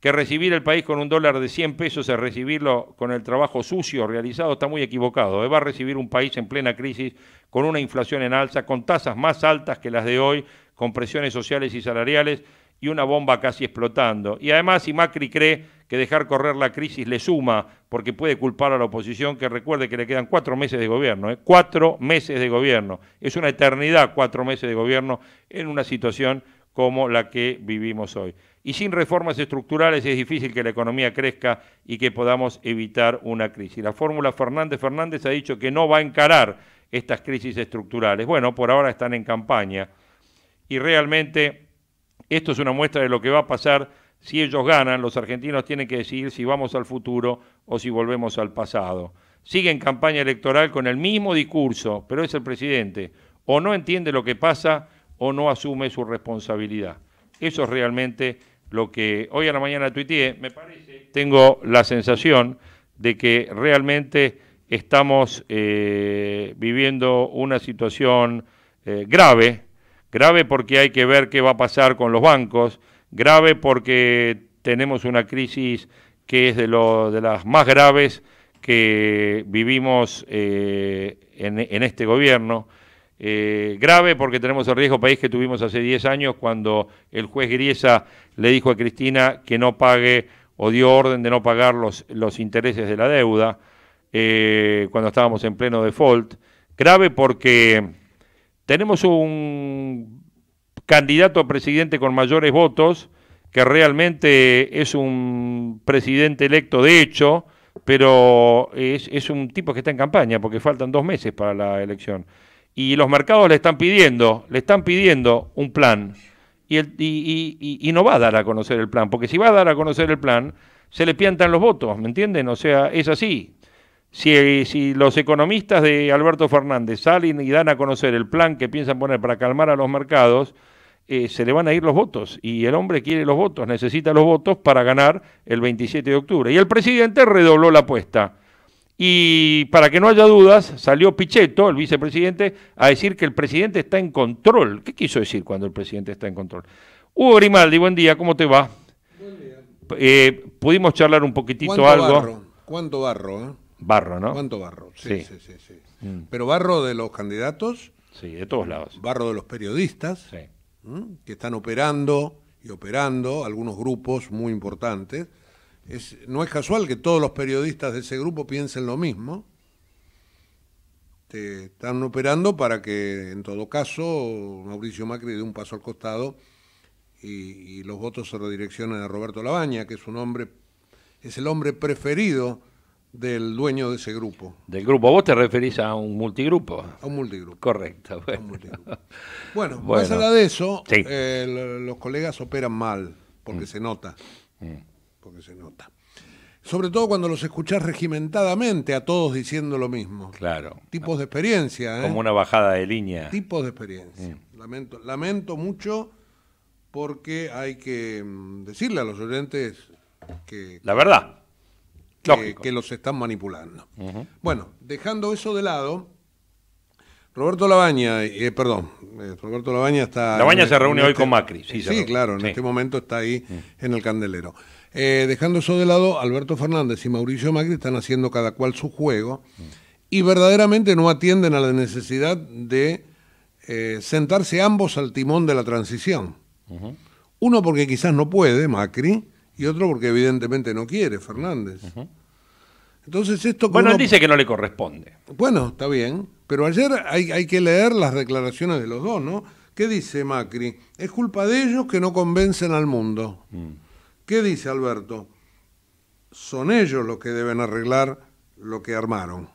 que recibir el país con un dólar de 100 pesos es recibirlo con el trabajo sucio realizado, está muy equivocado. ¿eh? Va a recibir un país en plena crisis, con una inflación en alza, con tasas más altas que las de hoy, con presiones sociales y salariales y una bomba casi explotando. Y además, si Macri cree que dejar correr la crisis le suma, porque puede culpar a la oposición, que recuerde que le quedan cuatro meses de gobierno, ¿eh? cuatro meses de gobierno. Es una eternidad cuatro meses de gobierno en una situación como la que vivimos hoy. Y sin reformas estructurales es difícil que la economía crezca y que podamos evitar una crisis. La fórmula Fernández Fernández ha dicho que no va a encarar estas crisis estructurales. Bueno, por ahora están en campaña y realmente esto es una muestra de lo que va a pasar si ellos ganan. Los argentinos tienen que decidir si vamos al futuro o si volvemos al pasado. Sigue en campaña electoral con el mismo discurso, pero es el presidente. O no entiende lo que pasa o no asume su responsabilidad. Eso es realmente lo que hoy a la mañana tuiteé. Me parece, tengo la sensación de que realmente estamos eh, viviendo una situación eh, grave, grave porque hay que ver qué va a pasar con los bancos, grave porque tenemos una crisis que es de, las más graves que vivimos eh, en, en este gobierno. Eh, grave porque tenemos el riesgo país que tuvimos hace 10 años cuando el juez Griesa le dijo a Cristina que no pague o dio orden de no pagar los, los intereses de la deuda eh, cuando estábamos en pleno default. Grave porque tenemos un candidato a presidente con mayores votos que realmente es un presidente electo de hecho, pero es un tipo que está en campaña porque faltan dos meses para la elección. Y los mercados le están pidiendo, le están pidiendo un plan. Y, y, no va a dar a conocer el plan, porque si va a dar a conocer el plan, se le piantan los votos, ¿me entienden? O sea, es así. Si, los economistas de Alberto Fernández salen y dan a conocer el plan que piensan poner para calmar a los mercados, eh, se le van a ir los votos. Y el hombre quiere los votos, necesita los votos para ganar el 27 de octubre. Y el presidente redobló la apuesta. Y para que no haya dudas, salió Pichetto, el vicepresidente, a decir que el presidente está en control. ¿Qué quiso decir cuando el presidente está en control? Hugo Grimaldi, buen día, ¿cómo te va? Eh, pudimos charlar un poquitito algo. ¿Cuánto barro? Eh? Barro, ¿no? ¿Cuánto barro? Sí, sí, sí. sí, mm. Pero barro de los candidatos. Sí, de todos lados. Barro de los periodistas, sí. ¿Mm? que están operando y operando algunos grupos muy importantes no es casual que todos los periodistas de ese grupo piensen lo mismo. están operando para que, en todo caso, Mauricio Macri dé un paso al costado y, los votos se redireccionen a Roberto Labaña, que es un hombre, es el hombre preferido del dueño de ese grupo. Del grupo, vos te referís a un multigrupo. A un multigrupo. Correcto. Bueno, a de eso, eh, los colegas operan mal, porque mm. se nota. Mm que se nota. Sobre todo cuando los escuchás regimentadamente a todos diciendo lo mismo. Claro. Tipos de experiencia. ¿eh? Como una bajada de línea. Tipos de experiencia. Mm. Lamento, lamento mucho porque hay que mm, decirle a los oyentes que... La verdad. Que, que los están manipulando. Bueno, dejando eso de lado, Roberto Labaña, eh, perdón, eh, Roberto Labaña está... Labaña se este, reúne hoy con este Macri, sí. Sí, claro, en este momento está ahí mm. en el candelero. Eh, dejando eso de lado, Alberto Fernández y Mauricio Macri están haciendo cada cual su juego y verdaderamente no atienden a la necesidad de eh, sentarse ambos al timón de la transición. Uno porque quizás no puede, Macri, y otro porque evidentemente no quiere, Fernández. Entonces esto... Bueno, dice que no le corresponde. Bueno, está bien, pero ayer hay, que leer las declaraciones de los dos, ¿no? ¿Qué dice Macri? Es culpa de ellos que no convencen al mundo. Mm. ¿Qué dice Alberto? Son ellos los que deben arreglar lo que armaron.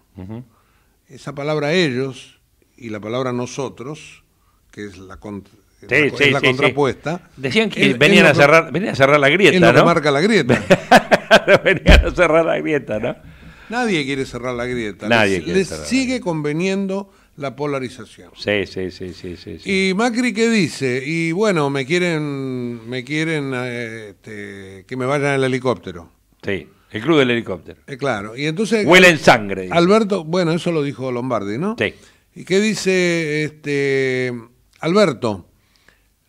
Esa palabra ellos y la palabra nosotros, que es la, la contrapuesta. Decían que venían, a cerrar, la grieta. marca la grieta. venían a cerrar la grieta, ¿no? Nadie quiere cerrar la grieta. Nadie quiere sigue conveniendo la polarización. Sí, sí, sí, sí, sí. Y Macri qué dice? Y bueno, me quieren, me quieren eh, este, que me vayan al helicóptero. Sí. El club del helicóptero. Eh, claro. Y entonces. en sangre. Alberto, bueno, eso lo dijo Lombardi, ¿no? Sí. ¿Y qué dice este Alberto?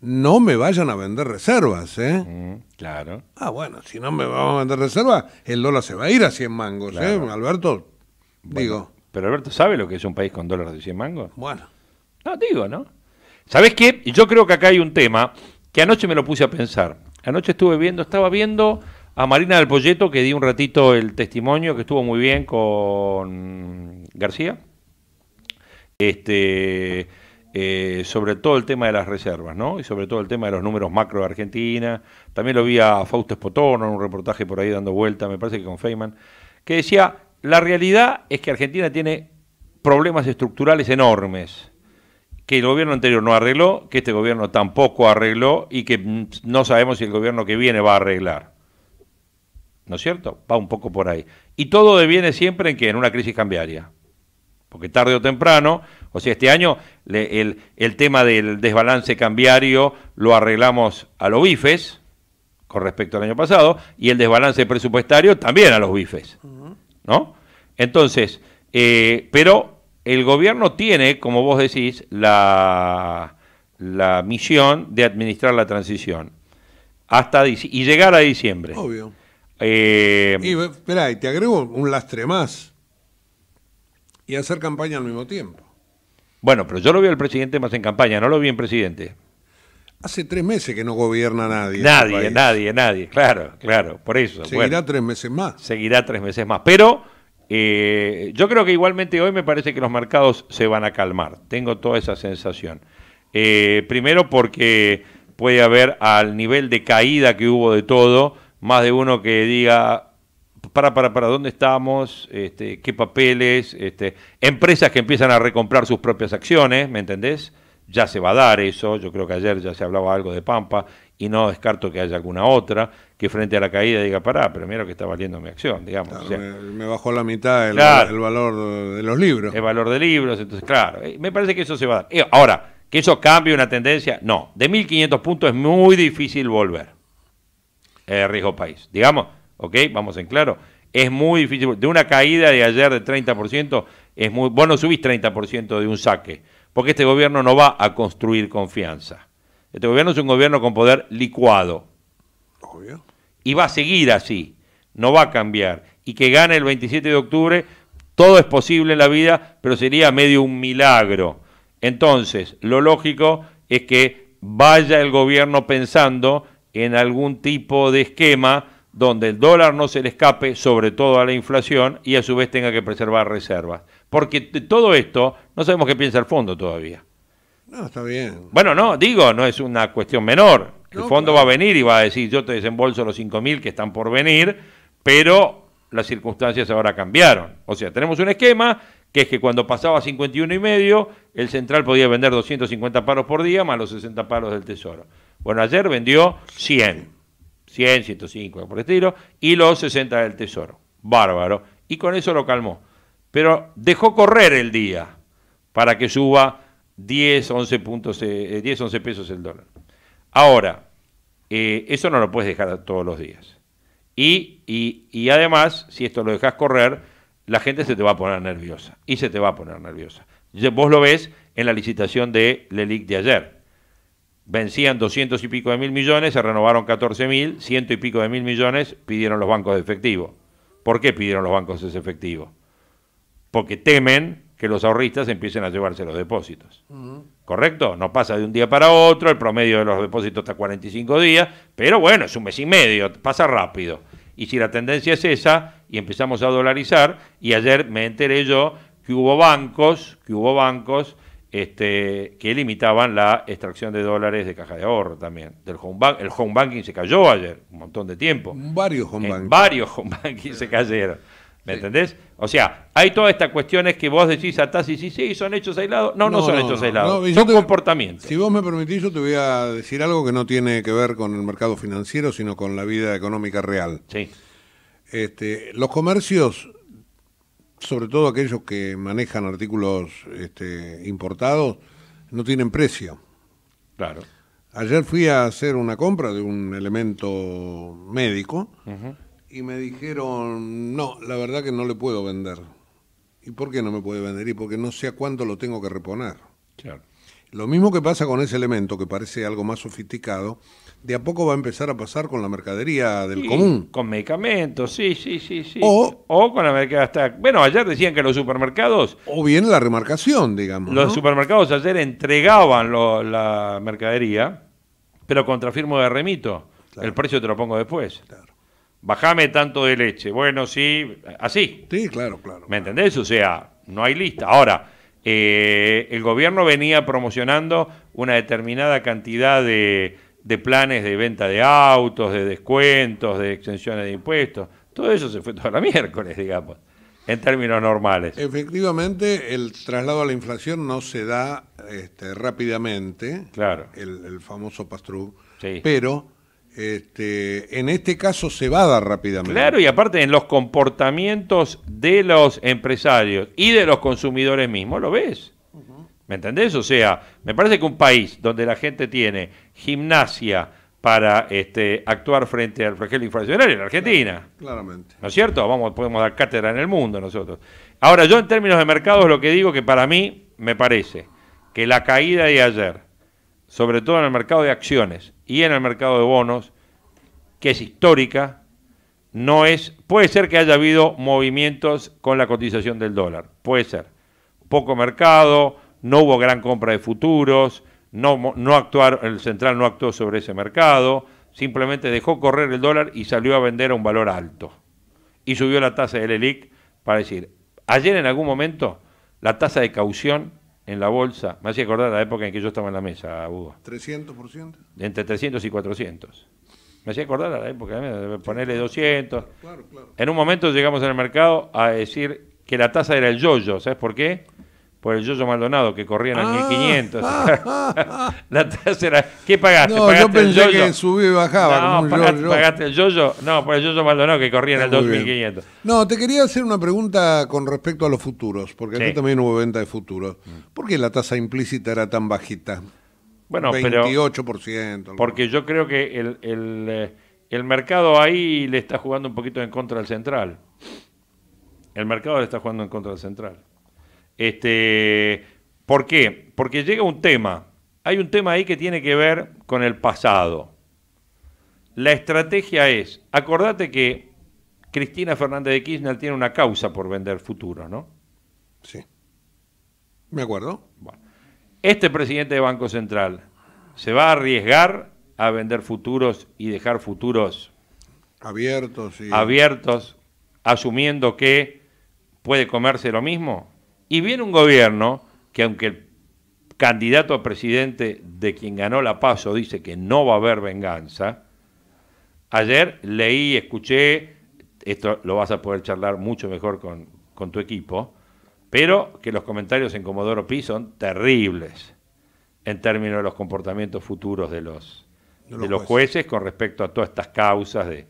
No me vayan a vender reservas, ¿eh? Mm, claro. Ah, bueno, si no me van a vender reservas, el dólar se va a ir a 100 mangos, ¿eh? Alberto, digo. Pero Alberto, ¿sabe lo que es un país con dólares de 100 mangos? Bueno. No, digo, ¿no? Sabes qué? Yo creo que acá hay un tema que anoche me lo puse a pensar. Anoche estuve viendo, estaba viendo a Marina del Polleto, que di un ratito el testimonio, que estuvo muy bien con García, este, eh, sobre todo el tema de las reservas, ¿no? Y sobre todo el tema de los números macro de Argentina. También lo vi a Fausto Espotón en un reportaje por ahí dando vuelta, me parece que con Feynman, que decía la realidad es que Argentina tiene problemas estructurales enormes que el gobierno anterior no arregló, que este gobierno tampoco arregló y que mm, no sabemos si el gobierno que viene va a arreglar. ¿No es cierto? Va un poco por ahí. Y todo deviene siempre en que en una crisis cambiaria. Porque tarde o temprano, o sea, este año el, el, tema del desbalance cambiario lo arreglamos a los bifes con respecto al año pasado y el desbalance presupuestario también a los bifes. ¿no? Entonces, eh, pero el gobierno tiene, como vos decís, la, la misión de administrar la transición hasta y llegar a diciembre. Obvio. Eh, y espera, y te agrego un lastre más y hacer campaña al mismo tiempo. Bueno, pero yo lo vi al presidente más en campaña, no lo vi en presidente. Hace tres meses que no gobierna nadie. Este nadie, nadie, nadie, claro, claro, por eso. Seguirá tres meses más. Seguirá tres meses más, pero eh, yo creo que igualmente hoy me parece que los mercados se van a calmar, tengo toda esa sensación. Eh, primero porque puede haber al nivel de caída que hubo de todo, más de uno que diga, para, para, para, ¿dónde estamos? Este, ¿Qué papeles? Este, empresas que empiezan a recomprar sus propias acciones, ¿me entendés? ya se va a dar eso, yo creo que ayer ya se hablaba algo de Pampa y no descarto que haya alguna otra que frente a la caída diga, pará, pero mira que está valiendo mi acción, digamos. me, bajó la mitad el, valor de los libros. El valor de libros, entonces, claro, eh, me parece que eso se va a dar. Eh, ahora, que eso cambie una tendencia, no, de 1.500 puntos es muy difícil volver. riesgo país, digamos, ¿ok? Vamos en claro. Es muy difícil, de una caída de ayer de 30%, es muy, vos no subís 30% de un saque porque este gobierno no va a construir confianza. Este gobierno es un gobierno con poder licuado. Y va a seguir así, no va a cambiar. Y que gane el 27 de octubre, todo es posible en la vida, pero sería medio un milagro. Entonces, lo lógico es que vaya el gobierno pensando en algún tipo de esquema donde el dólar no se le escape, sobre todo a la inflación, y a su vez tenga que preservar reservas. Porque de todo esto no sabemos qué piensa el fondo todavía. No, está bien. Bueno, no, digo, no es una cuestión menor. el fondo va a venir y va a decir, yo te desembolso los 5.000 que están por venir, pero las circunstancias ahora cambiaron. O sea, tenemos un esquema que es que cuando pasaba 51 y medio, el central podía vender 250 paros por día más los 60 paros del Tesoro. Bueno, ayer vendió 100, 100, 105 por estilo, y los 60 del Tesoro. Bárbaro. Y con eso lo calmó pero dejó correr el día para que suba 10, 11, puntos, 10, eh, 11 eh, pesos el dólar. Ahora, eh, eso no lo puedes dejar todos los días. Y, además, si esto lo dejas correr, la gente se te va a poner nerviosa. Y se te va a poner nerviosa. Vos lo ves en la licitación de Lelic de ayer. Vencían 200 y pico de mil millones, se renovaron 14 mil, ciento y pico de mil millones pidieron los bancos de efectivo. ¿Por qué pidieron los bancos ese efectivo? porque temen que los ahorristas empiecen a llevarse los depósitos. ¿Correcto? No pasa de un día para otro, el promedio de los depósitos está 45 días, pero bueno, es un mes y medio, pasa rápido. Y si la tendencia es esa, y empezamos a dolarizar, y ayer me enteré yo que hubo bancos, que hubo bancos este, que limitaban la extracción de dólares de caja de ahorro también. Del home el home banking se cayó ayer, un montón de tiempo. Varios home banking. Varios home banking se cayeron. ¿Me entendés? O sea, hay todas estas cuestiones que vos decís a Tassi, sí, sí, son hechos aislados. No, no, son hechos aislados, son comportamientos. Si vos me permitís, yo te voy a decir algo que no tiene que ver con el mercado financiero, sino con la vida económica real. Sí. Este, los comercios, sobre todo aquellos que manejan artículos este, importados, no tienen precio. Claro. Ayer fui a hacer una compra de un elemento médico. Ajá y me dijeron, no, la verdad que no le puedo vender. ¿Y por qué no me puede vender? Y porque no sé a cuánto lo tengo que reponer. Claro. Lo mismo que pasa con ese elemento, que parece algo más sofisticado, de a poco va a empezar a pasar con la mercadería del común. Con medicamentos, sí, sí, sí, sí. O, con la mercadería Bueno, ayer decían que los supermercados... O bien la remarcación, digamos. Los supermercados ayer entregaban la mercadería, pero contra firmo de remito. El precio te lo pongo después. Claro bajame tanto de leche. Bueno, sí, así. Sí, claro, claro. ¿Me entendés? O sea, no hay lista. Ahora, eh, el gobierno venía promocionando una determinada cantidad de, de planes de venta de autos, de descuentos, de exenciones de impuestos. Todo eso se fue toda la miércoles, digamos, en términos normales. Efectivamente, el traslado a la inflación no se da este, rápidamente. Claro. El, famoso pastrú. Sí. Pero este, en este caso se va a dar rápidamente. Claro, y aparte en los comportamientos de los empresarios y de los consumidores mismos, ¿lo ves? ¿Me entendés? O sea, me parece que un país donde la gente tiene gimnasia para este, actuar frente al flagelo inflacionario es la Argentina. Claramente. ¿No es cierto? Vamos, podemos dar cátedra en el mundo nosotros. Ahora, yo en términos de mercados lo que digo que para mí me parece que la caída de ayer sobre todo en el mercado de acciones y en el mercado de bonos, que es histórica, no es, puede ser que haya habido movimientos con la cotización del dólar, puede ser. Poco mercado, no hubo gran compra de futuros, no, no el central no actuó sobre ese mercado, simplemente dejó correr el dólar y salió a vender a un valor alto. Y subió la tasa del ELIC para decir, ayer en algún momento la tasa de caución en la bolsa, me hacía acordar la época en que yo estaba en la mesa, Hugo. ¿300%? Entre 300 y 400. Me hacía acordar la época, ¿eh? de ponerle 200. Claro, claro. En un momento llegamos en el mercado a decir que la tasa era el yoyo, ¿sabes por qué? por el Yoyo Maldonado, que corría en el ah. 1500. la ¿qué pagaste? No, yo pensé que subía y bajaba. No, pagaste, yo el Yoyo, no, por el Yoyo Maldonado, que corrían al 2500. No, te quería hacer una pregunta con respecto a los futuros, porque aquí también hubo venta de futuros. ¿Por qué la tasa implícita era tan bajita? Bueno, 28%. porque yo creo que el, eh, el mercado ahí le está jugando un poquito en contra del central. El mercado le está jugando en contra al central. Este, ¿Por qué? Porque llega un tema, hay un tema ahí que tiene que ver con el pasado. La estrategia es, acordate que Cristina Fernández de Kirchner tiene una causa por vender futuro, ¿no? Sí. Me acuerdo. Este presidente de Banco Central se va a arriesgar a vender futuros y dejar futuros abiertos, abiertos asumiendo que puede comerse lo mismo. Y viene un gobierno que aunque el candidato a presidente de quien ganó la paso dice que no va a haber venganza, ayer leí, escuché, esto lo vas a poder charlar mucho mejor con, tu equipo, pero que los comentarios en Comodoro Pi son terribles en términos de los comportamientos futuros de los, de los, jueces. con respecto a todas estas causas de,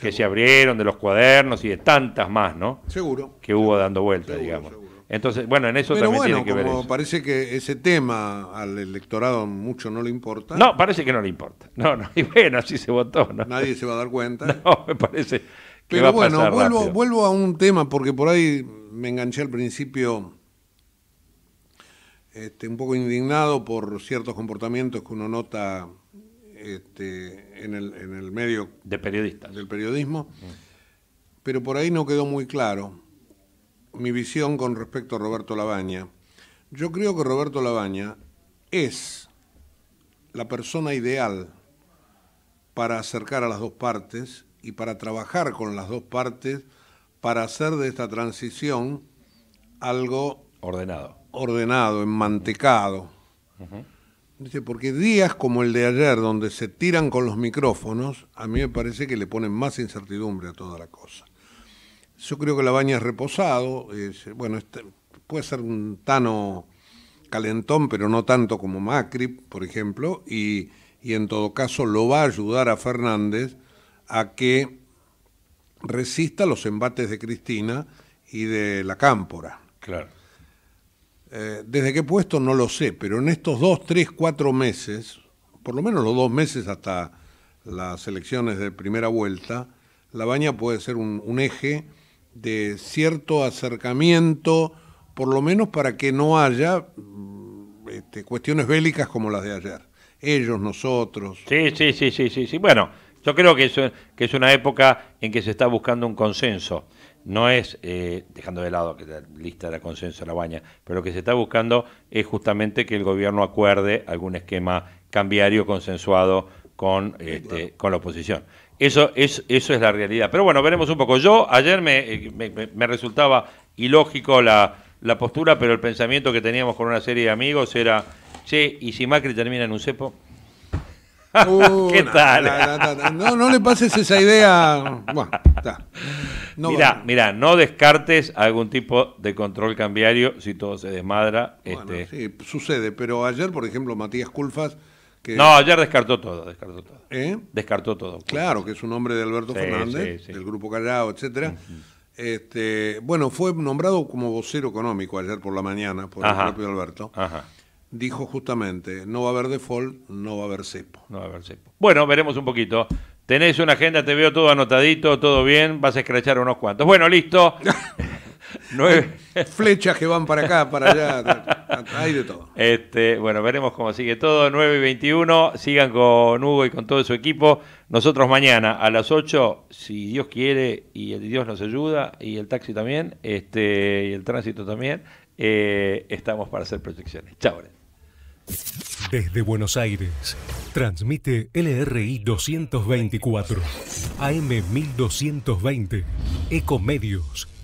que se abrieron, de los cuadernos y de tantas más, ¿no? Seguro. Que hubo dando vuelta, digamos. Entonces, bueno, en eso Pero también que ver. Eso. Parece que ese tema al electorado mucho no le importa. No, parece que no le importa. No, no, y bueno, así se votó. ¿no? Nadie se va a dar cuenta. No, me parece. Pero bueno, vuelvo, a un tema, porque por ahí me enganché al principio este, un poco indignado por ciertos comportamientos que uno nota este, en, el, medio de periodistas. del periodismo. Mm. Pero por ahí no quedó muy claro mi visión con respecto a Roberto Labaña. Yo creo que Roberto Labaña es la persona ideal para acercar a las dos partes y para trabajar con las dos partes para hacer de esta transición algo ordenado, ordenado, enmantecado. porque días como el de ayer, donde se tiran con los micrófonos, a mí me parece que le ponen más incertidumbre a toda la cosa. Yo creo que la baña es reposado. bueno, este, puede ser un tano calentón, pero no tanto como Macri, por ejemplo, y, en todo caso lo va a ayudar a Fernández a que resista los embates de Cristina y de la Cámpora. Claro. Eh, ¿Desde qué puesto? No lo sé, pero en estos dos, tres, cuatro meses, por lo menos los dos meses hasta las elecciones de primera vuelta, la baña puede ser un eje de cierto acercamiento, por lo menos para que no haya mm, este, cuestiones bélicas como las de ayer. Ellos, nosotros. Sí, sí, sí, sí, sí. sí. Bueno, yo creo que es, es una época en que se está buscando un consenso. No es, eh, dejando de lado que la lista de consenso la baña, pero lo que se está buscando es justamente que el gobierno acuerde algún esquema cambiario consensuado con, este, con la oposición. Eso es, eso es la realidad. Pero bueno, veremos un poco. Yo ayer me, eh, resultaba ilógico la, postura, pero el pensamiento que teníamos con una serie de amigos era, che, ¿y si Macri termina en un cepo? Uh, ¿Qué tal? no, no le pases esa idea. Bueno, No mirá, no descartes algún tipo de control cambiario si todo se desmadra. Bueno, este sí, sucede, pero ayer, por ejemplo, Matías Culfas no, ayer descartó todo, descartó todo. ¿Eh? Descartó todo. Pues. Claro, que es un hombre de Alberto Fernández, del Grupo Callao, etcétera. Este, bueno, fue nombrado como vocero económico ayer por la mañana por el propio Alberto. Dijo justamente, no va a haber default, no va a haber cepo. No va a haber cepo. Bueno, veremos un poquito. Tenés una agenda, te veo todo anotadito, todo bien, vas a escrachar unos cuantos. Bueno, listo. Nueve. Flechas que van para acá, para allá, hay de todo. Este, bueno, veremos cómo sigue todo. 9 y 21, sigan con Hugo y con todo su equipo. Nosotros mañana a las 8, si Dios quiere y Dios nos ayuda, y el taxi también, este, y el tránsito también, eh, estamos para hacer proyecciones. Chao. Desde Buenos Aires, transmite LRI 224, AM 1220, Ecomedios